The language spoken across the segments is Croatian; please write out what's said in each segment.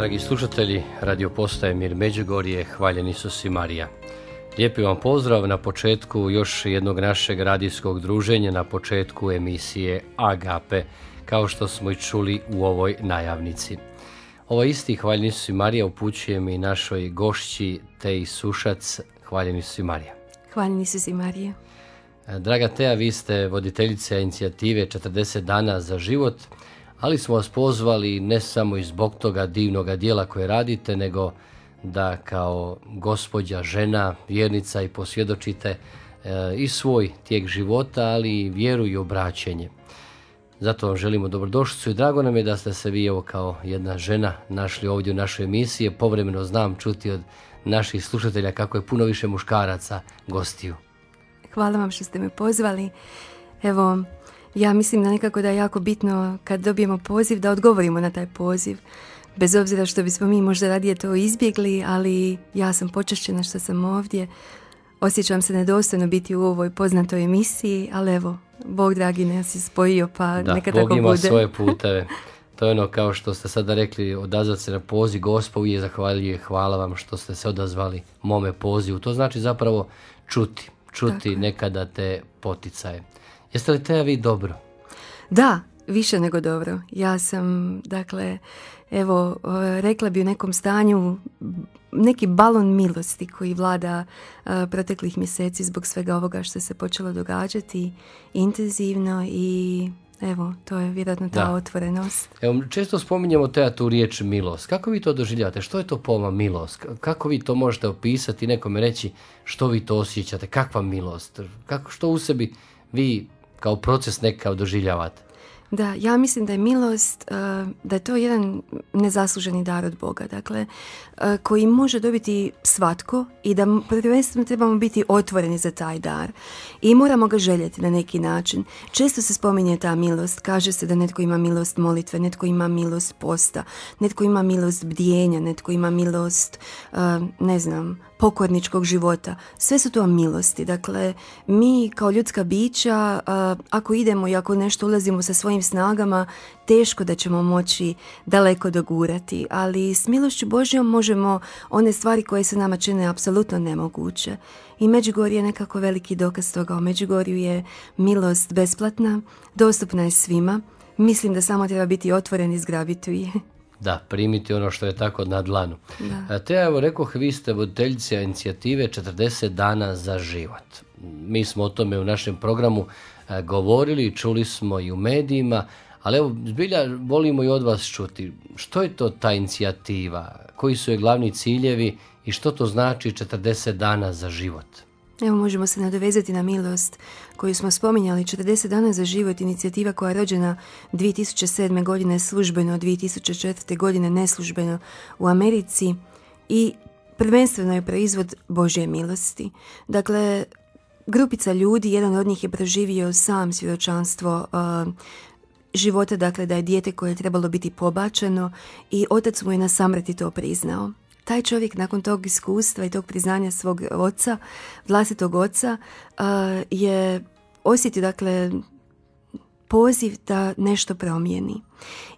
Dragi slušatelji, radio postaje Mir Međugorje, hvaljen Isus i Marija. Lijepi vam pozdrav na početku još jednog našeg radijskog druženja, na početku emisije Agape, kao što smo i čuli u ovoj najavnici. Ovo isti hvaljen Isus i Marija upućuje mi našoj gošći Teji Sušac, hvaljen Isus i Marija. Hvaljen Isus i Marija. Draga Teja, vi ste voditeljica inicijative 40 dana za život, ali smo vas pozvali ne samo i zbog toga divnoga dijela koje radite, nego da kao gospođa, žena, vjernica i posvjedočite eh, i svoj tijek života, ali i vjeru i obraćenje. Zato vam želimo dobrodošlicu i drago nam je da ste se vi evo kao jedna žena našli ovdje u našoj emisiji. Povremeno znam čuti od naših slušatelja kako je puno više muškaraca gostiju. Hvala vam što ste me pozvali. Evo, ja mislim da nekako da je jako bitno kad dobijemo poziv da odgovorimo na taj poziv. Bez obzira što bismo mi možda radije to izbjegli, ali ja sam počešćena što sam ovdje. Osjećam se nedostojno biti u ovoj poznatoj emisiji, ali evo, Bog dragi ne si spojio, pa da, neka Bog ima svoje puteve. To je ono kao što ste sada rekli, Odazvati se na poziv gospovu je zahvaljuje, hvala vam što ste se odazvali mome pozivu. To znači zapravo čuti, čuti nekada te poticaje. Jeste li te vi dobro? Da, više nego dobro. Ja sam, dakle, evo, e, rekla bi u nekom stanju neki balon milosti koji vlada e, proteklih mjeseci zbog svega ovoga što se počelo događati intenzivno i evo, to je vjerojatno ta otvorenost. Evo, često spominjemo te tu riječ milost. Kako vi to doživljavate Što je to poma milost? Kako vi to možete opisati i nekome reći što vi to osjećate? Kakva milost? Kako, što u sebi vi kao proces nekakav doživljavate? Da, ja mislim da je milost, eh, da je to jedan nezasluženi dar od Boga, dakle, eh, koji može dobiti svatko i da prvenstveno trebamo biti otvoreni za taj dar i moramo ga željeti na neki način. Često se spominje ta milost, kaže se da netko ima milost molitve, netko ima milost posta, netko ima milost bdjenja, netko ima milost, eh, ne znam, pokorničkog života. Sve su to milosti. Dakle, mi kao ljudska bića, ako idemo i ako nešto ulazimo sa svojim snagama, teško da ćemo moći daleko dogurati. Ali s milošću Božjom možemo one stvari koje se nama čine apsolutno nemoguće. I Međugorje je nekako veliki dokaz toga. U Međugorju je milost besplatna, dostupna je svima. Mislim da samo treba biti otvoren i zgrabiti je. da primiti ono što je tako na dlanu. Da. Te evo rekao, vi ste voditeljica inicijative 40 dana za život. Mi smo o tome u našem programu e, govorili, čuli smo i u medijima, ali evo, zbilja volimo i od vas čuti. Što je to ta inicijativa? Koji su je glavni ciljevi i što to znači 40 dana za život? Evo možemo se nadovezati na milost koju smo spominjali 40 dana za život inicijativa koja je rođena 2007. godine službeno, 2004. godine neslužbeno u Americi i prvenstveno je proizvod Božje milosti. Dakle, grupica ljudi, jedan od njih je proživio sam svjedočanstvo uh, života, dakle da je dijete koje je trebalo biti pobačeno i otac mu je na samrti to priznao taj čovjek nakon tog iskustva i tog priznanja svog oca, vlastitog oca, je osjetio dakle poziv da nešto promijeni.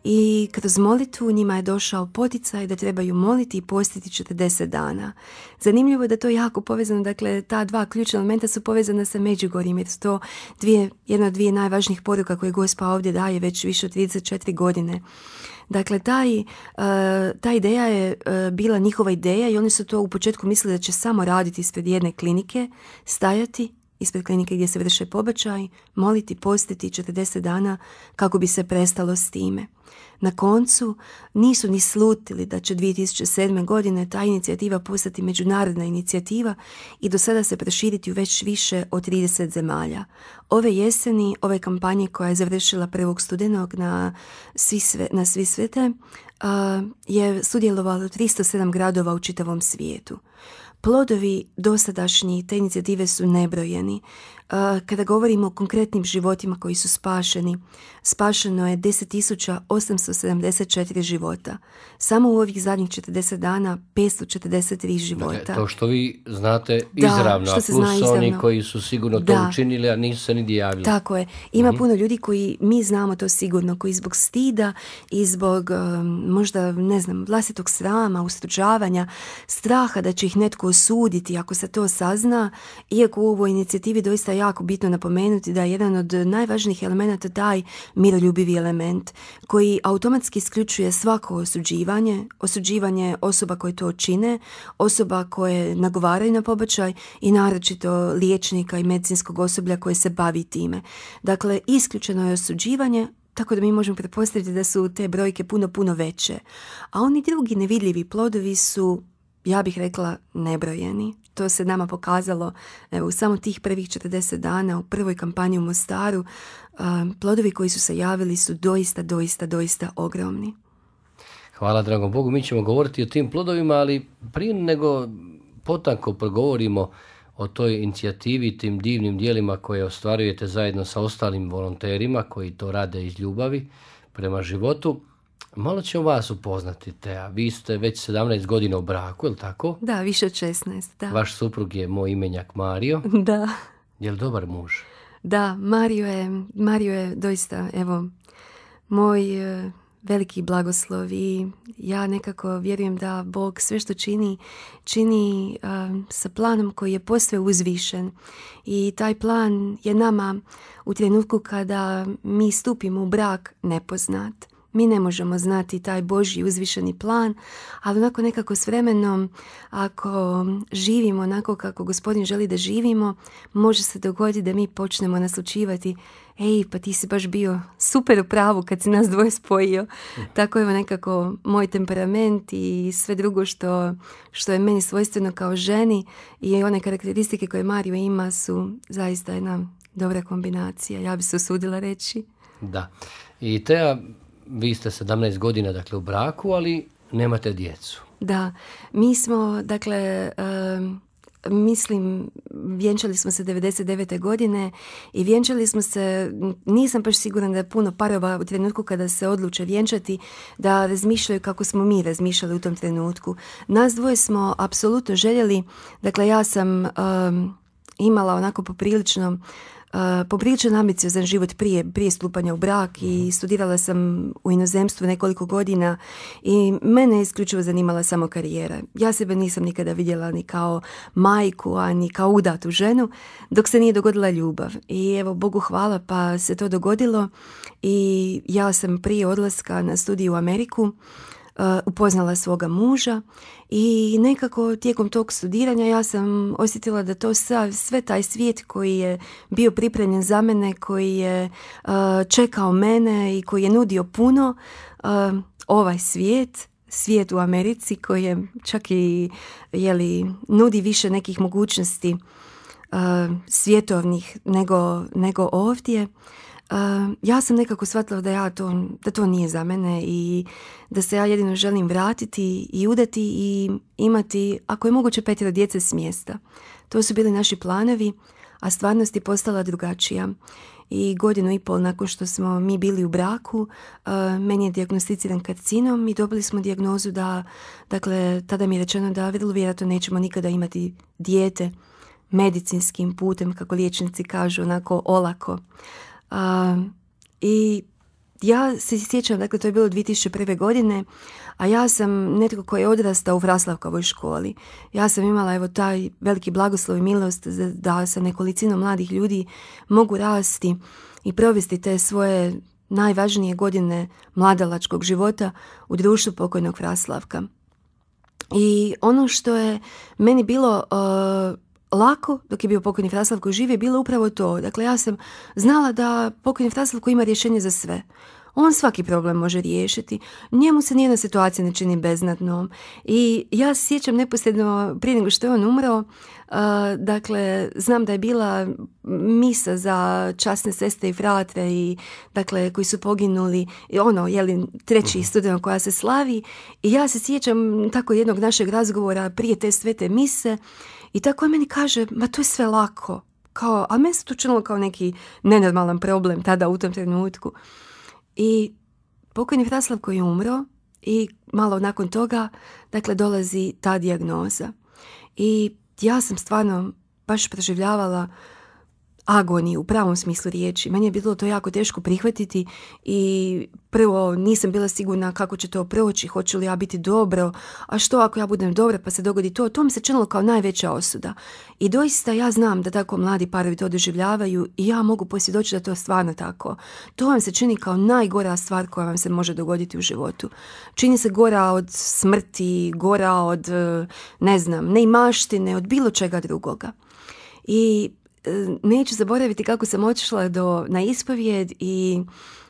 I kroz molitvu njima je došao poticaj da trebaju moliti i postiti 40 dana. Zanimljivo je da to je jako povezano, dakle ta dva ključna elementa su povezana sa Međugorjem jer to dvije, jedna od dvije najvažnijih poruka koje Gospa ovdje daje već više od 34 godine. Dakle, taj, e, ta ideja je e, bila njihova ideja i oni su to u početku mislili da će samo raditi ispred jedne klinike, stajati ispred klinike gdje se vrše pobačaj, moliti, postiti 40 dana kako bi se prestalo s time. Na koncu nisu ni slutili da će 2007. godine ta inicijativa postati međunarodna inicijativa i do sada se proširiti u već više od 30 zemalja. Ove jeseni, ove kampanje koja je završila prvog studenog na svi, sve, na svete, je sudjelovalo 307 gradova u čitavom svijetu. Plodovi dosadašnji te inicijative su nebrojeni kada govorimo o konkretnim životima koji su spašeni, spašeno je 10.874 života. Samo u ovih zadnjih 40 dana 543 dakle, života. to što vi znate izravno, da, što plus zna izravno. oni koji su sigurno to učinili, a nisu se ni dijavili. Tako je. Ima mhm. puno ljudi koji mi znamo to sigurno, koji zbog stida i zbog e, možda, ne znam, vlastitog srama, ustruđavanja, straha da će ih netko osuditi ako se to sazna, iako u ovoj inicijativi doista jako bitno napomenuti da je jedan od najvažnijih elemenata taj miroljubivi element koji automatski isključuje svako osuđivanje, osuđivanje osoba koje to čine, osoba koje nagovaraju na pobačaj i naročito liječnika i medicinskog osoblja koje se bavi time. Dakle, isključeno je osuđivanje, tako da mi možemo pretpostaviti da su te brojke puno, puno veće. A oni drugi nevidljivi plodovi su ja bih rekla nebrojeni. To se nama pokazalo evo, u samo tih prvih 40 dana u prvoj kampanji u Mostaru. plodovi koji su se javili su doista, doista, doista ogromni. Hvala dragom Bogu, mi ćemo govoriti o tim plodovima, ali prije nego potanko progovorimo o toj inicijativi, tim divnim dijelima koje ostvarujete zajedno sa ostalim volonterima koji to rade iz ljubavi prema životu. Malo ćemo vas upoznati, vi ste već 17 godina u braku, je tako? Da, više od 16, da. Vaš suprug je moj imenjak Mario. Da. Je li dobar muž? Da, Mario je, Mario je doista, evo, moj e, veliki blagoslov i ja nekako vjerujem da Bog sve što čini, čini e, sa planom koji je posve uzvišen i taj plan je nama u trenutku kada mi stupimo u brak nepoznat. Mi ne možemo znati taj Božji uzvišeni plan, ali onako nekako s vremenom, ako živimo onako kako gospodin želi da živimo, može se dogoditi da mi počnemo naslučivati ej, pa ti si baš bio super u pravu kad si nas dvoje spojio. Tako je nekako moj temperament i sve drugo što, što je meni svojstveno kao ženi i one karakteristike koje Mario ima su zaista jedna dobra kombinacija, ja bi se usudila reći. Da. I Teja, vi ste 17 godina dakle u braku, ali nemate djecu. Da, mi smo dakle mislim, vjenčali smo se 99. godine i vjenčali smo se, nisam baš siguran da je puno parova u trenutku kada se odluče vjenčati, da razmišljaju kako smo mi razmišljali u tom trenutku. Nas dvoje smo apsolutno željeli, dakle ja sam imala onako poprilično popriličan ambiciozan život prije, prije stupanja u brak i mhm. studirala sam u inozemstvu nekoliko godina i mene je isključivo zanimala samo karijera. Ja sebe nisam nikada vidjela ni kao majku, a ni kao udatu ženu, dok se nije dogodila ljubav. I evo, Bogu hvala, pa se to dogodilo i ja sam prije odlaska na studiju u Ameriku Eh, upoznala svoga muža i nekako tijekom tog studiranja ja sam osjetila da to sve, taj svijet koji je bio pripremljen za mene, koji je eh, čekao mene i koji je nudio puno, eh, ovaj svijet svijet u Americi koji je čak i jeli, nudi više nekih mogućnosti uh, svjetovnih nego, nego ovdje ja sam nekako shvatila da ja to, da to nije za mene i da se ja jedino želim vratiti i udati i imati, ako je moguće, petero djece s mjesta. To su bili naši planovi, a stvarnost je postala drugačija. I godinu i pol nakon što smo mi bili u braku, meni je diagnosticiran karcinom i dobili smo dijagnozu da, dakle, tada mi je rečeno da vrlo vjerojatno nećemo nikada imati dijete medicinskim putem, kako liječnici kažu, onako olako. A, I ja se sjećam, dakle to je bilo 2001. godine, a ja sam netko koji je odrastao u Vraslavkovoj školi. Ja sam imala evo taj veliki blagoslov i milost da sa nekolicinom mladih ljudi mogu rasti i provesti te svoje najvažnije godine mladalačkog života u društvu pokojnog Vraslavka. I ono što je meni bilo lako dok je bio pokojni Fraslavko živ je bilo upravo to. Dakle, ja sam znala da pokojni koji ima rješenje za sve. On svaki problem može riješiti. Njemu se nijedna situacija ne čini beznadnom. I ja se sjećam neposredno prije nego što je on umro uh, dakle, znam da je bila misa za časne seste i fratre i, dakle, koji su poginuli, i ono, li treći mhm. student koja se slavi. I ja se sjećam tako jednog našeg razgovora prije te svete mise i tako meni kaže, ma to je sve lako. Kao, a meni se to činilo kao neki nenormalan problem tada u tom trenutku. I pokojni Fraslav koji je umro i malo nakon toga, dakle, dolazi ta dijagnoza. I ja sam stvarno baš preživljavala agoniji u pravom smislu riječi. Meni je bilo to jako teško prihvatiti i prvo nisam bila sigurna kako će to proći, hoću li ja biti dobro, a što ako ja budem dobra pa se dogodi to, to mi se činilo kao najveća osuda. I doista ja znam da tako mladi parovi to doživljavaju i ja mogu posvjedočiti da to je stvarno tako. To vam se čini kao najgora stvar koja vam se može dogoditi u životu. Čini se gora od smrti, gora od, eh, ne znam, neimaštine, od bilo čega drugoga. I neću zaboraviti kako sam otišla do, na ispovijed i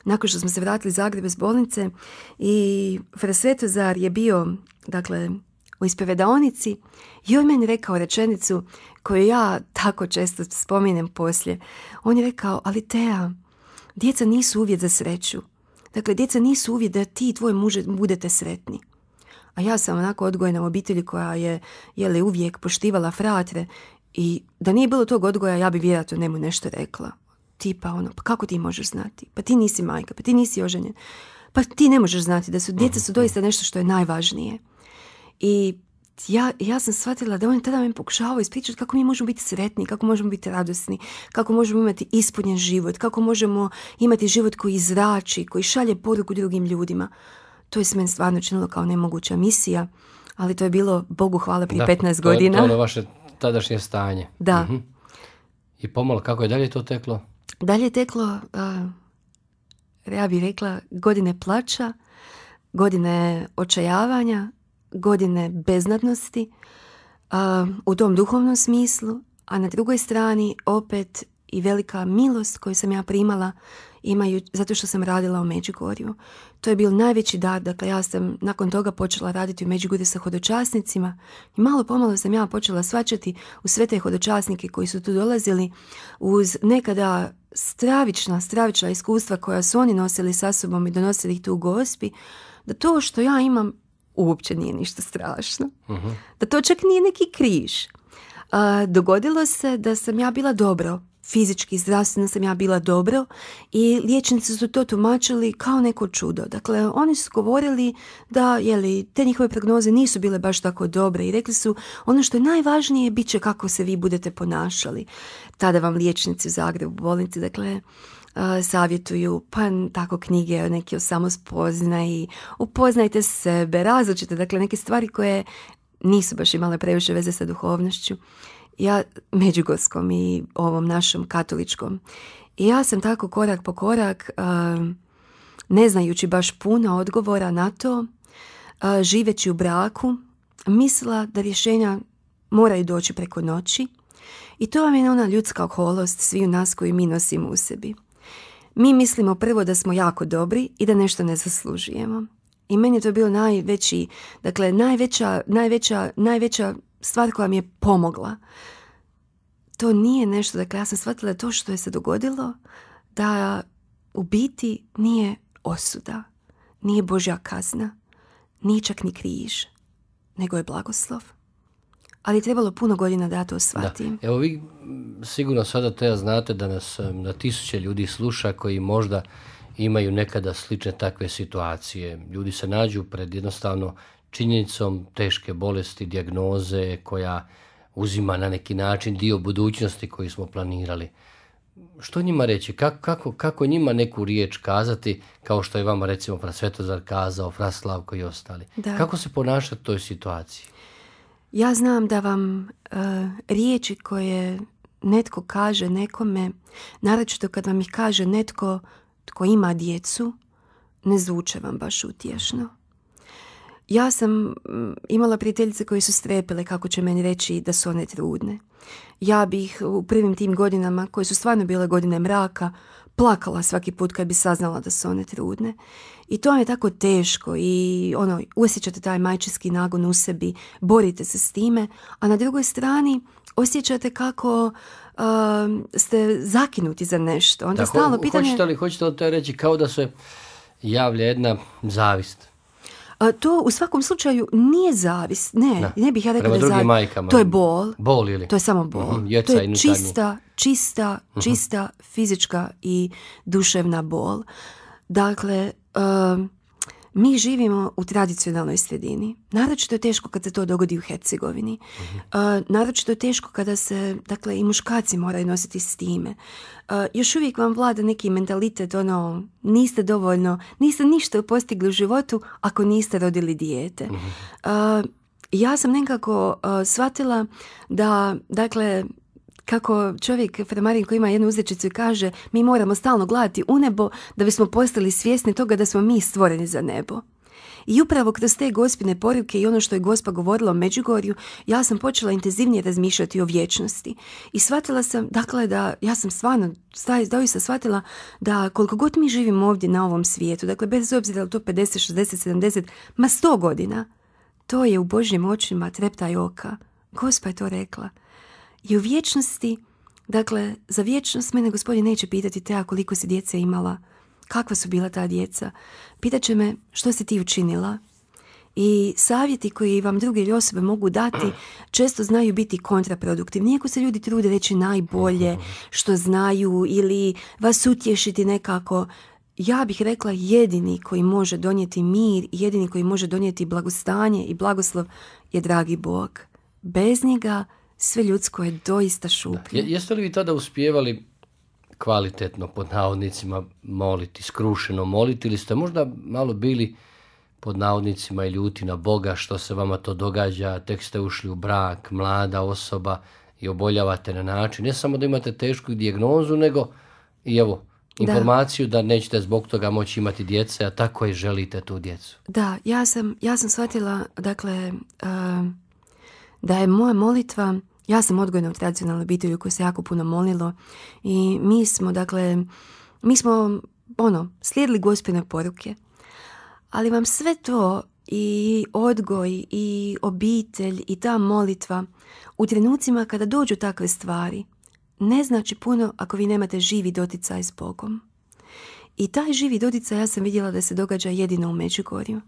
nakon što smo se vratili Zagreb iz bolnice i Svetozar je bio dakle, u ispovedaonici i on meni rekao rečenicu koju ja tako često spominjem poslije. On je rekao, ali Teja, djeca nisu uvjet za sreću. Dakle, djeca nisu uvjet da ti i tvoj muž budete sretni. A ja sam onako odgojena u obitelji koja je jeli, uvijek poštivala fratre i da nije bilo tog odgoja, ja bi vjerojatno njemu nešto rekla. Tipa ono, pa kako ti možeš znati? Pa ti nisi majka, pa ti nisi oženjen. Pa ti ne možeš znati da su djeca su mhm. doista nešto što je najvažnije. I ja, ja sam shvatila da oni tada me pokušava ispričati kako mi možemo biti sretni, kako možemo biti radosni, kako možemo imati ispunjen život, kako možemo imati život koji izrači, koji šalje poruku drugim ljudima. To je se meni stvarno činilo kao nemoguća misija, ali to je bilo, Bogu hvala, prije da, 15 godina. Ono tadašnje stanje. Da. Mhm. I pomalo kako je dalje to teklo? Dalje je teklo, uh, ja bih rekla, godine plaća, godine očajavanja, godine beznadnosti u tom duhovnom smislu, a na drugoj strani opet i velika milost koju sam ja primala imaju, zato što sam radila u Međugorju. To je bio najveći dar, dakle ja sam nakon toga počela raditi u Međugorju sa hodočasnicima i malo pomalo sam ja počela svačati u sve te hodočasnike koji su tu dolazili uz nekada stravična, stravična iskustva koja su oni nosili sa sobom i donosili ih tu u gospi, da to što ja imam uopće nije ništa strašno. Mhm. Da to čak nije neki križ. dogodilo se da sam ja bila dobro fizički, zdravstveno sam ja bila dobro i liječnici su to tumačili kao neko čudo. Dakle, oni su govorili da jeli, te njihove prognoze nisu bile baš tako dobre i rekli su ono što je najvažnije bit će kako se vi budete ponašali. Tada vam liječnici u Zagrebu, bolnici, dakle, e, savjetuju pa tako knjige o neki o samospoznaji, upoznajte sebe, različite, dakle neke stvari koje nisu baš imale previše veze sa duhovnošću ja međugorskom i ovom našom katoličkom. I ja sam tako korak po korak, ne znajući baš puno odgovora na to, živeći u braku, mislila da rješenja moraju doći preko noći i to vam je ona ljudska oholost svi u nas koju mi nosimo u sebi. Mi mislimo prvo da smo jako dobri i da nešto ne zaslužujemo. I meni je to bilo najveći, dakle, najveća, najveća, najveća stvar koja mi je pomogla. To nije nešto, dakle ja sam shvatila to što je se dogodilo, da u biti nije osuda, nije Božja kazna, ni čak ni križ, nego je blagoslov. Ali je trebalo puno godina da ja to shvatim. Evo vi sigurno sada te znate da nas na tisuće ljudi sluša koji možda imaju nekada slične takve situacije. Ljudi se nađu pred jednostavno činjenicom teške bolesti, dijagnoze koja uzima na neki način dio budućnosti koji smo planirali. Što njima reći? Kako, kako, kako njima neku riječ kazati kao što je vama recimo Svetozar kazao, Fraslavko i ostali? Kako se ponašati u toj situaciji? Ja znam da vam e, riječi koje netko kaže nekome, naročito kad vam ih kaže netko tko ima djecu, ne zvuče vam baš utješno. Ja sam mm, imala prijateljice koje su strepile kako će meni reći da su one trudne. Ja bih u prvim tim godinama, koje su stvarno bile godine mraka, plakala svaki put kad bi saznala da su one trudne. I to je tako teško i ono, osjećate taj majčinski nagon u sebi, borite se s time, a na drugoj strani osjećate kako um, ste zakinuti za nešto. Onda da, pitanje... Hoćete li, hoćete li to reći kao da se javlja jedna zavist? to u svakom slučaju nije zavis. Ne, ne bih ja rekla da je To je bol. Bol To je samo bol. Mhm, to je čista, čista, mhm. čista fizička i duševna bol. Dakle, mi živimo u tradicionalnoj sredini. Naročito je teško kad se to dogodi u Hercegovini. Uh-huh. naročito je teško kada se, dakle, i muškaci moraju nositi s time. Uh, još uvijek vam vlada neki mentalitet, ono, niste dovoljno, niste ništa postigli u životu ako niste rodili dijete. Mhm. Uh, ja sam nekako uh, shvatila da, dakle, kako čovjek Framarin koji ima jednu uzrečicu i kaže mi moramo stalno gledati u nebo da bismo postali svjesni toga da smo mi stvoreni za nebo. I upravo kroz te gospine poruke i ono što je gospa govorila o Međugorju, ja sam počela intenzivnije razmišljati o vječnosti. I shvatila sam, dakle, da ja sam stvarno, sam shvatila da koliko god mi živimo ovdje na ovom svijetu, dakle, bez obzira li to 50, 60, 70, ma 100 godina, to je u Božjim očima treptaj oka. Gospa je to rekla. I u vječnosti, dakle, za vječnost mene gospodin neće pitati te koliko si djece imala, kakva su bila ta djeca. će me što si ti učinila, i savjeti koji vam druge ili osobe mogu dati često znaju biti kontraproduktivni. Iako se ljudi trude reći najbolje mhm. što znaju ili vas utješiti nekako, ja bih rekla jedini koji može donijeti mir, jedini koji može donijeti blagostanje i blagoslov je dragi Bog. Bez njega sve ljudsko je doista šuplje. Jeste li vi tada uspjevali kvalitetno, pod navodnicima, moliti, skrušeno moliti ili ste možda malo bili pod navodnicima i ljuti na Boga što se vama to događa, tek ste ušli u brak, mlada osoba i oboljavate na način, ne samo da imate tešku dijagnozu, nego i evo, informaciju da. nećete zbog toga moći imati djece, a tako i želite tu djecu. Da, ja sam, ja sam shvatila, dakle, da je moja molitva ja sam odgojena u tradicionalnoj obitelji u se jako puno molilo i mi smo, dakle, mi smo, ono, slijedili gospodine poruke, ali vam sve to i odgoj i obitelj i ta molitva u trenucima kada dođu takve stvari ne znači puno ako vi nemate živi doticaj s Bogom. I taj živi doticaj ja sam vidjela da se događa jedino u Međugorju.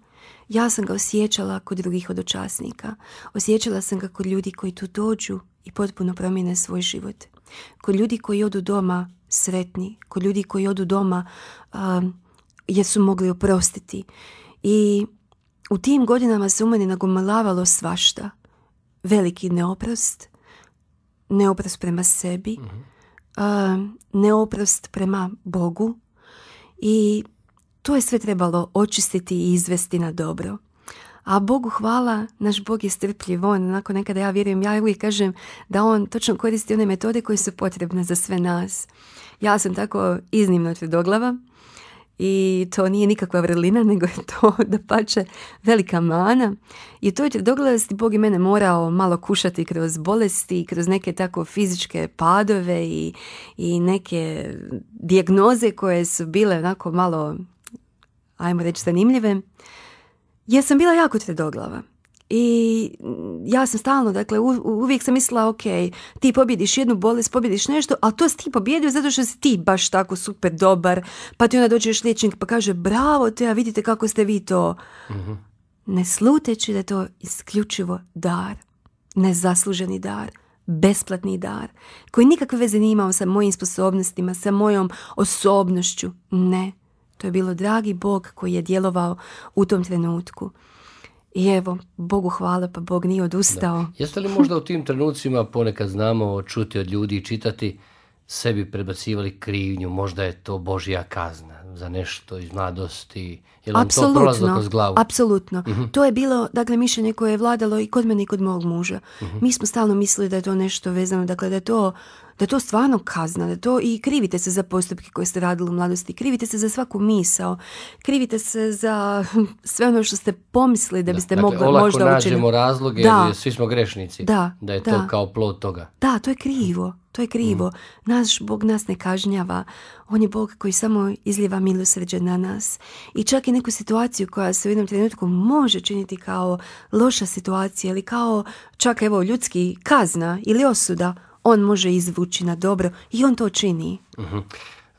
Ja sam ga osjećala kod drugih odočasnika Osjećala sam ga kod ljudi koji tu dođu i potpuno promijene svoj život. Kod ljudi koji odu doma sretni, kod ljudi koji odu doma Jesu jer su mogli oprostiti. I u tim godinama se u meni nagomalavalo svašta. Veliki neoprost, neoprost prema sebi, mhm. neoprost prema Bogu i to je sve trebalo očistiti i izvesti na dobro. A Bogu hvala, naš Bog je strpljiv. On, onako nekada ja vjerujem, ja uvijek kažem da on točno koristi one metode koje su potrebne za sve nas. Ja sam tako iznimno tvrdoglava i to nije nikakva vrlina, nego je to da pače velika mana. I to je tvrdoglavosti Bog je mene morao malo kušati kroz bolesti, i kroz neke tako fizičke padove i, i neke dijagnoze koje su bile onako malo ajmo reći, zanimljive, jer sam bila jako tvrdoglava. I ja sam stalno, dakle, uvijek sam mislila, ok, ti pobjediš jednu bolest, pobjediš nešto, ali to si ti pobjedio zato što si ti baš tako super dobar, pa ti onda dođe još liječnik pa kaže, bravo te, a vidite kako ste vi to. Mhm. Ne sluteći da je to isključivo dar, nezasluženi dar, besplatni dar, koji nikakve veze nije imao sa mojim sposobnostima, sa mojom osobnošću, ne. To je bilo dragi Bog koji je djelovao u tom trenutku. I evo, Bogu hvala, pa Bog nije odustao. Jeste li možda u tim trenucima, ponekad znamo čuti od ljudi i čitati, sebi prebacivali krivnju, možda je to Božja kazna? za nešto iz mladosti? Je li to kroz glavu? Apsolutno. Mhm. To je bilo, dakle, mišljenje koje je vladalo i kod mene i kod mog muža. Mhm. Mi smo stalno mislili da je to nešto vezano, dakle, da je to da to stvarno kazna, da to i krivite se za postupke koje ste radili u mladosti, krivite se za svaku misao, krivite se za sve ono što ste pomislili da biste da, dakle, mogli možda učiniti. nađemo razloge, da. svi smo grešnici, da, je to kao plod toga. Da, to je krivo. To je krivo. Mm. Naš Bog nas ne kažnjava. On je Bog koji samo izljeva milosrđe na nas. I čak i neku situaciju koja se u jednom trenutku može činiti kao loša situacija ili kao čak evo ljudski kazna ili osuda, on može izvući na dobro i on to čini. Mhm.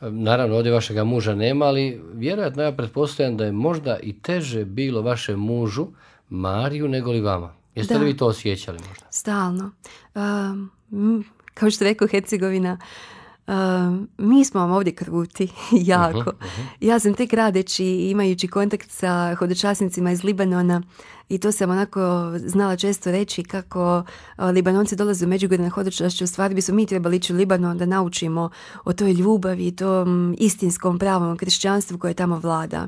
Naravno, ovdje vašega muža nema, ali vjerojatno ja pretpostavljam da je možda i teže bilo vašem mužu Mariju nego li vama. Jeste li vi to osjećali možda? Stalno. Um, kao što rekao Hercegovina, ehm, mi smo vam ovdje kruti, jako. Mhm, mhm. Ja sam tek radeći, imajući kontakt sa hodočasnicima iz Libanona i to sam onako znala često reći kako eh, Libanonci dolaze u Međugorje na hodočašću, u stvari bismo mi trebali ići u Libanon da naučimo o toj ljubavi i tom istinskom pravom kršćanstvu koje tamo vlada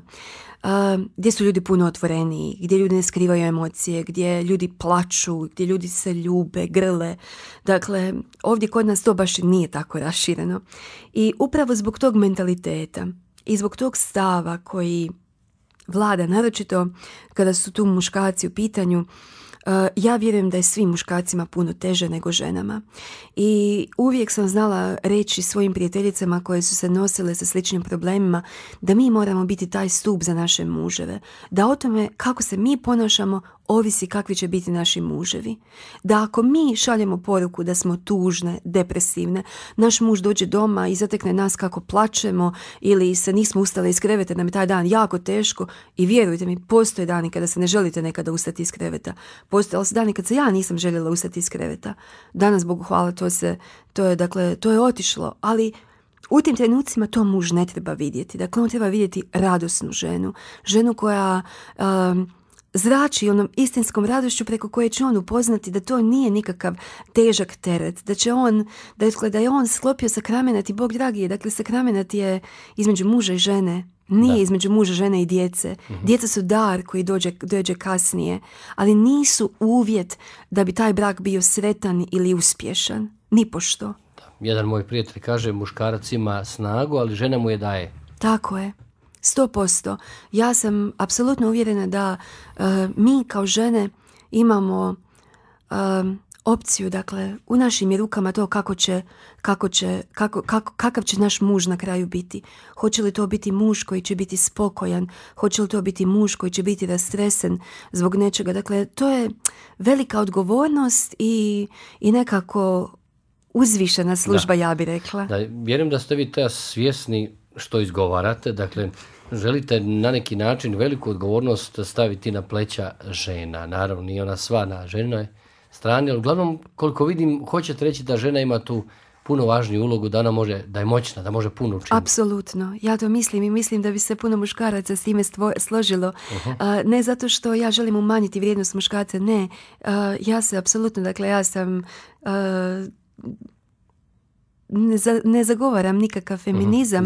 gdje su ljudi puno otvoreniji, gdje ljudi ne skrivaju emocije, gdje ljudi plaču, gdje ljudi se ljube, grle. Dakle, ovdje kod nas to baš nije tako rašireno. I upravo zbog tog mentaliteta i zbog tog stava koji vlada, naročito kada su tu muškaci u pitanju, E, ja vjerujem da je svim muškarcima puno teže nego ženama. I uvijek sam znala reći svojim prijateljicama koje su se nosile sa sličnim problemima da mi moramo biti taj stup za naše muževe. Da o tome kako se mi ponašamo ovisi kakvi će biti naši muževi. Da ako mi šaljemo poruku da smo tužne, depresivne, naš muž dođe doma i zatekne nas kako plačemo ili se nismo ustali iz kreveta, nam je taj dan jako teško i vjerujte mi, postoje dani kada se ne želite nekada ustati iz kreveta. Postoje se dani kad se ja nisam željela ustati iz kreveta. Danas, Bogu hvala, to, se, to, je, dakle, to je otišlo, ali u tim trenucima to muž ne treba vidjeti. Dakle, on treba vidjeti radosnu ženu. Ženu koja ehm, zrači onom istinskom radošću preko koje će on upoznati da to nije nikakav težak teret, da će on, da je, da je on sklopio sakramenat i Bog dragi je, dakle sakramenat je između muža i žene, nije između muža, žene i djece. Mhm. Djeca su dar koji dođe, kasnije, ali nisu uvjet da bi taj brak bio sretan ili uspješan. Nipošto. Jedan moj prijatelj kaže muškarac ima snagu, ali žena mu je daje. Tako je. Sto posto. Ja sam apsolutno uvjerena da eh, mi kao žene imamo eh, opciju, dakle, u našim rukama to kako će, kako će, kako, kako, kakav će naš muž na kraju biti. Hoće li to biti muž koji će biti spokojan, hoće li to biti muž koji će biti rastresen zbog nečega. Dakle, to je velika odgovornost i, i nekako uzvišena služba, ja bih rekla. Da, vjerujem da ste vi te svjesni što izgovarate, dakle, želite na neki način veliku odgovornost staviti na pleća žena. Naravno, nije ona sva na ženoj strani, ali uglavnom, koliko vidim, hoćete reći da žena ima tu puno važniju ulogu, da ona može, da je moćna, da može puno učiniti. Apsolutno, ja to mislim i mislim da bi se puno muškaraca s time složilo. ne zato što ja želim umanjiti vrijednost muškarca, ne. ja se, apsolutno, dakle, ja sam ne, ne zagovaram nikakav mhm. feminizam,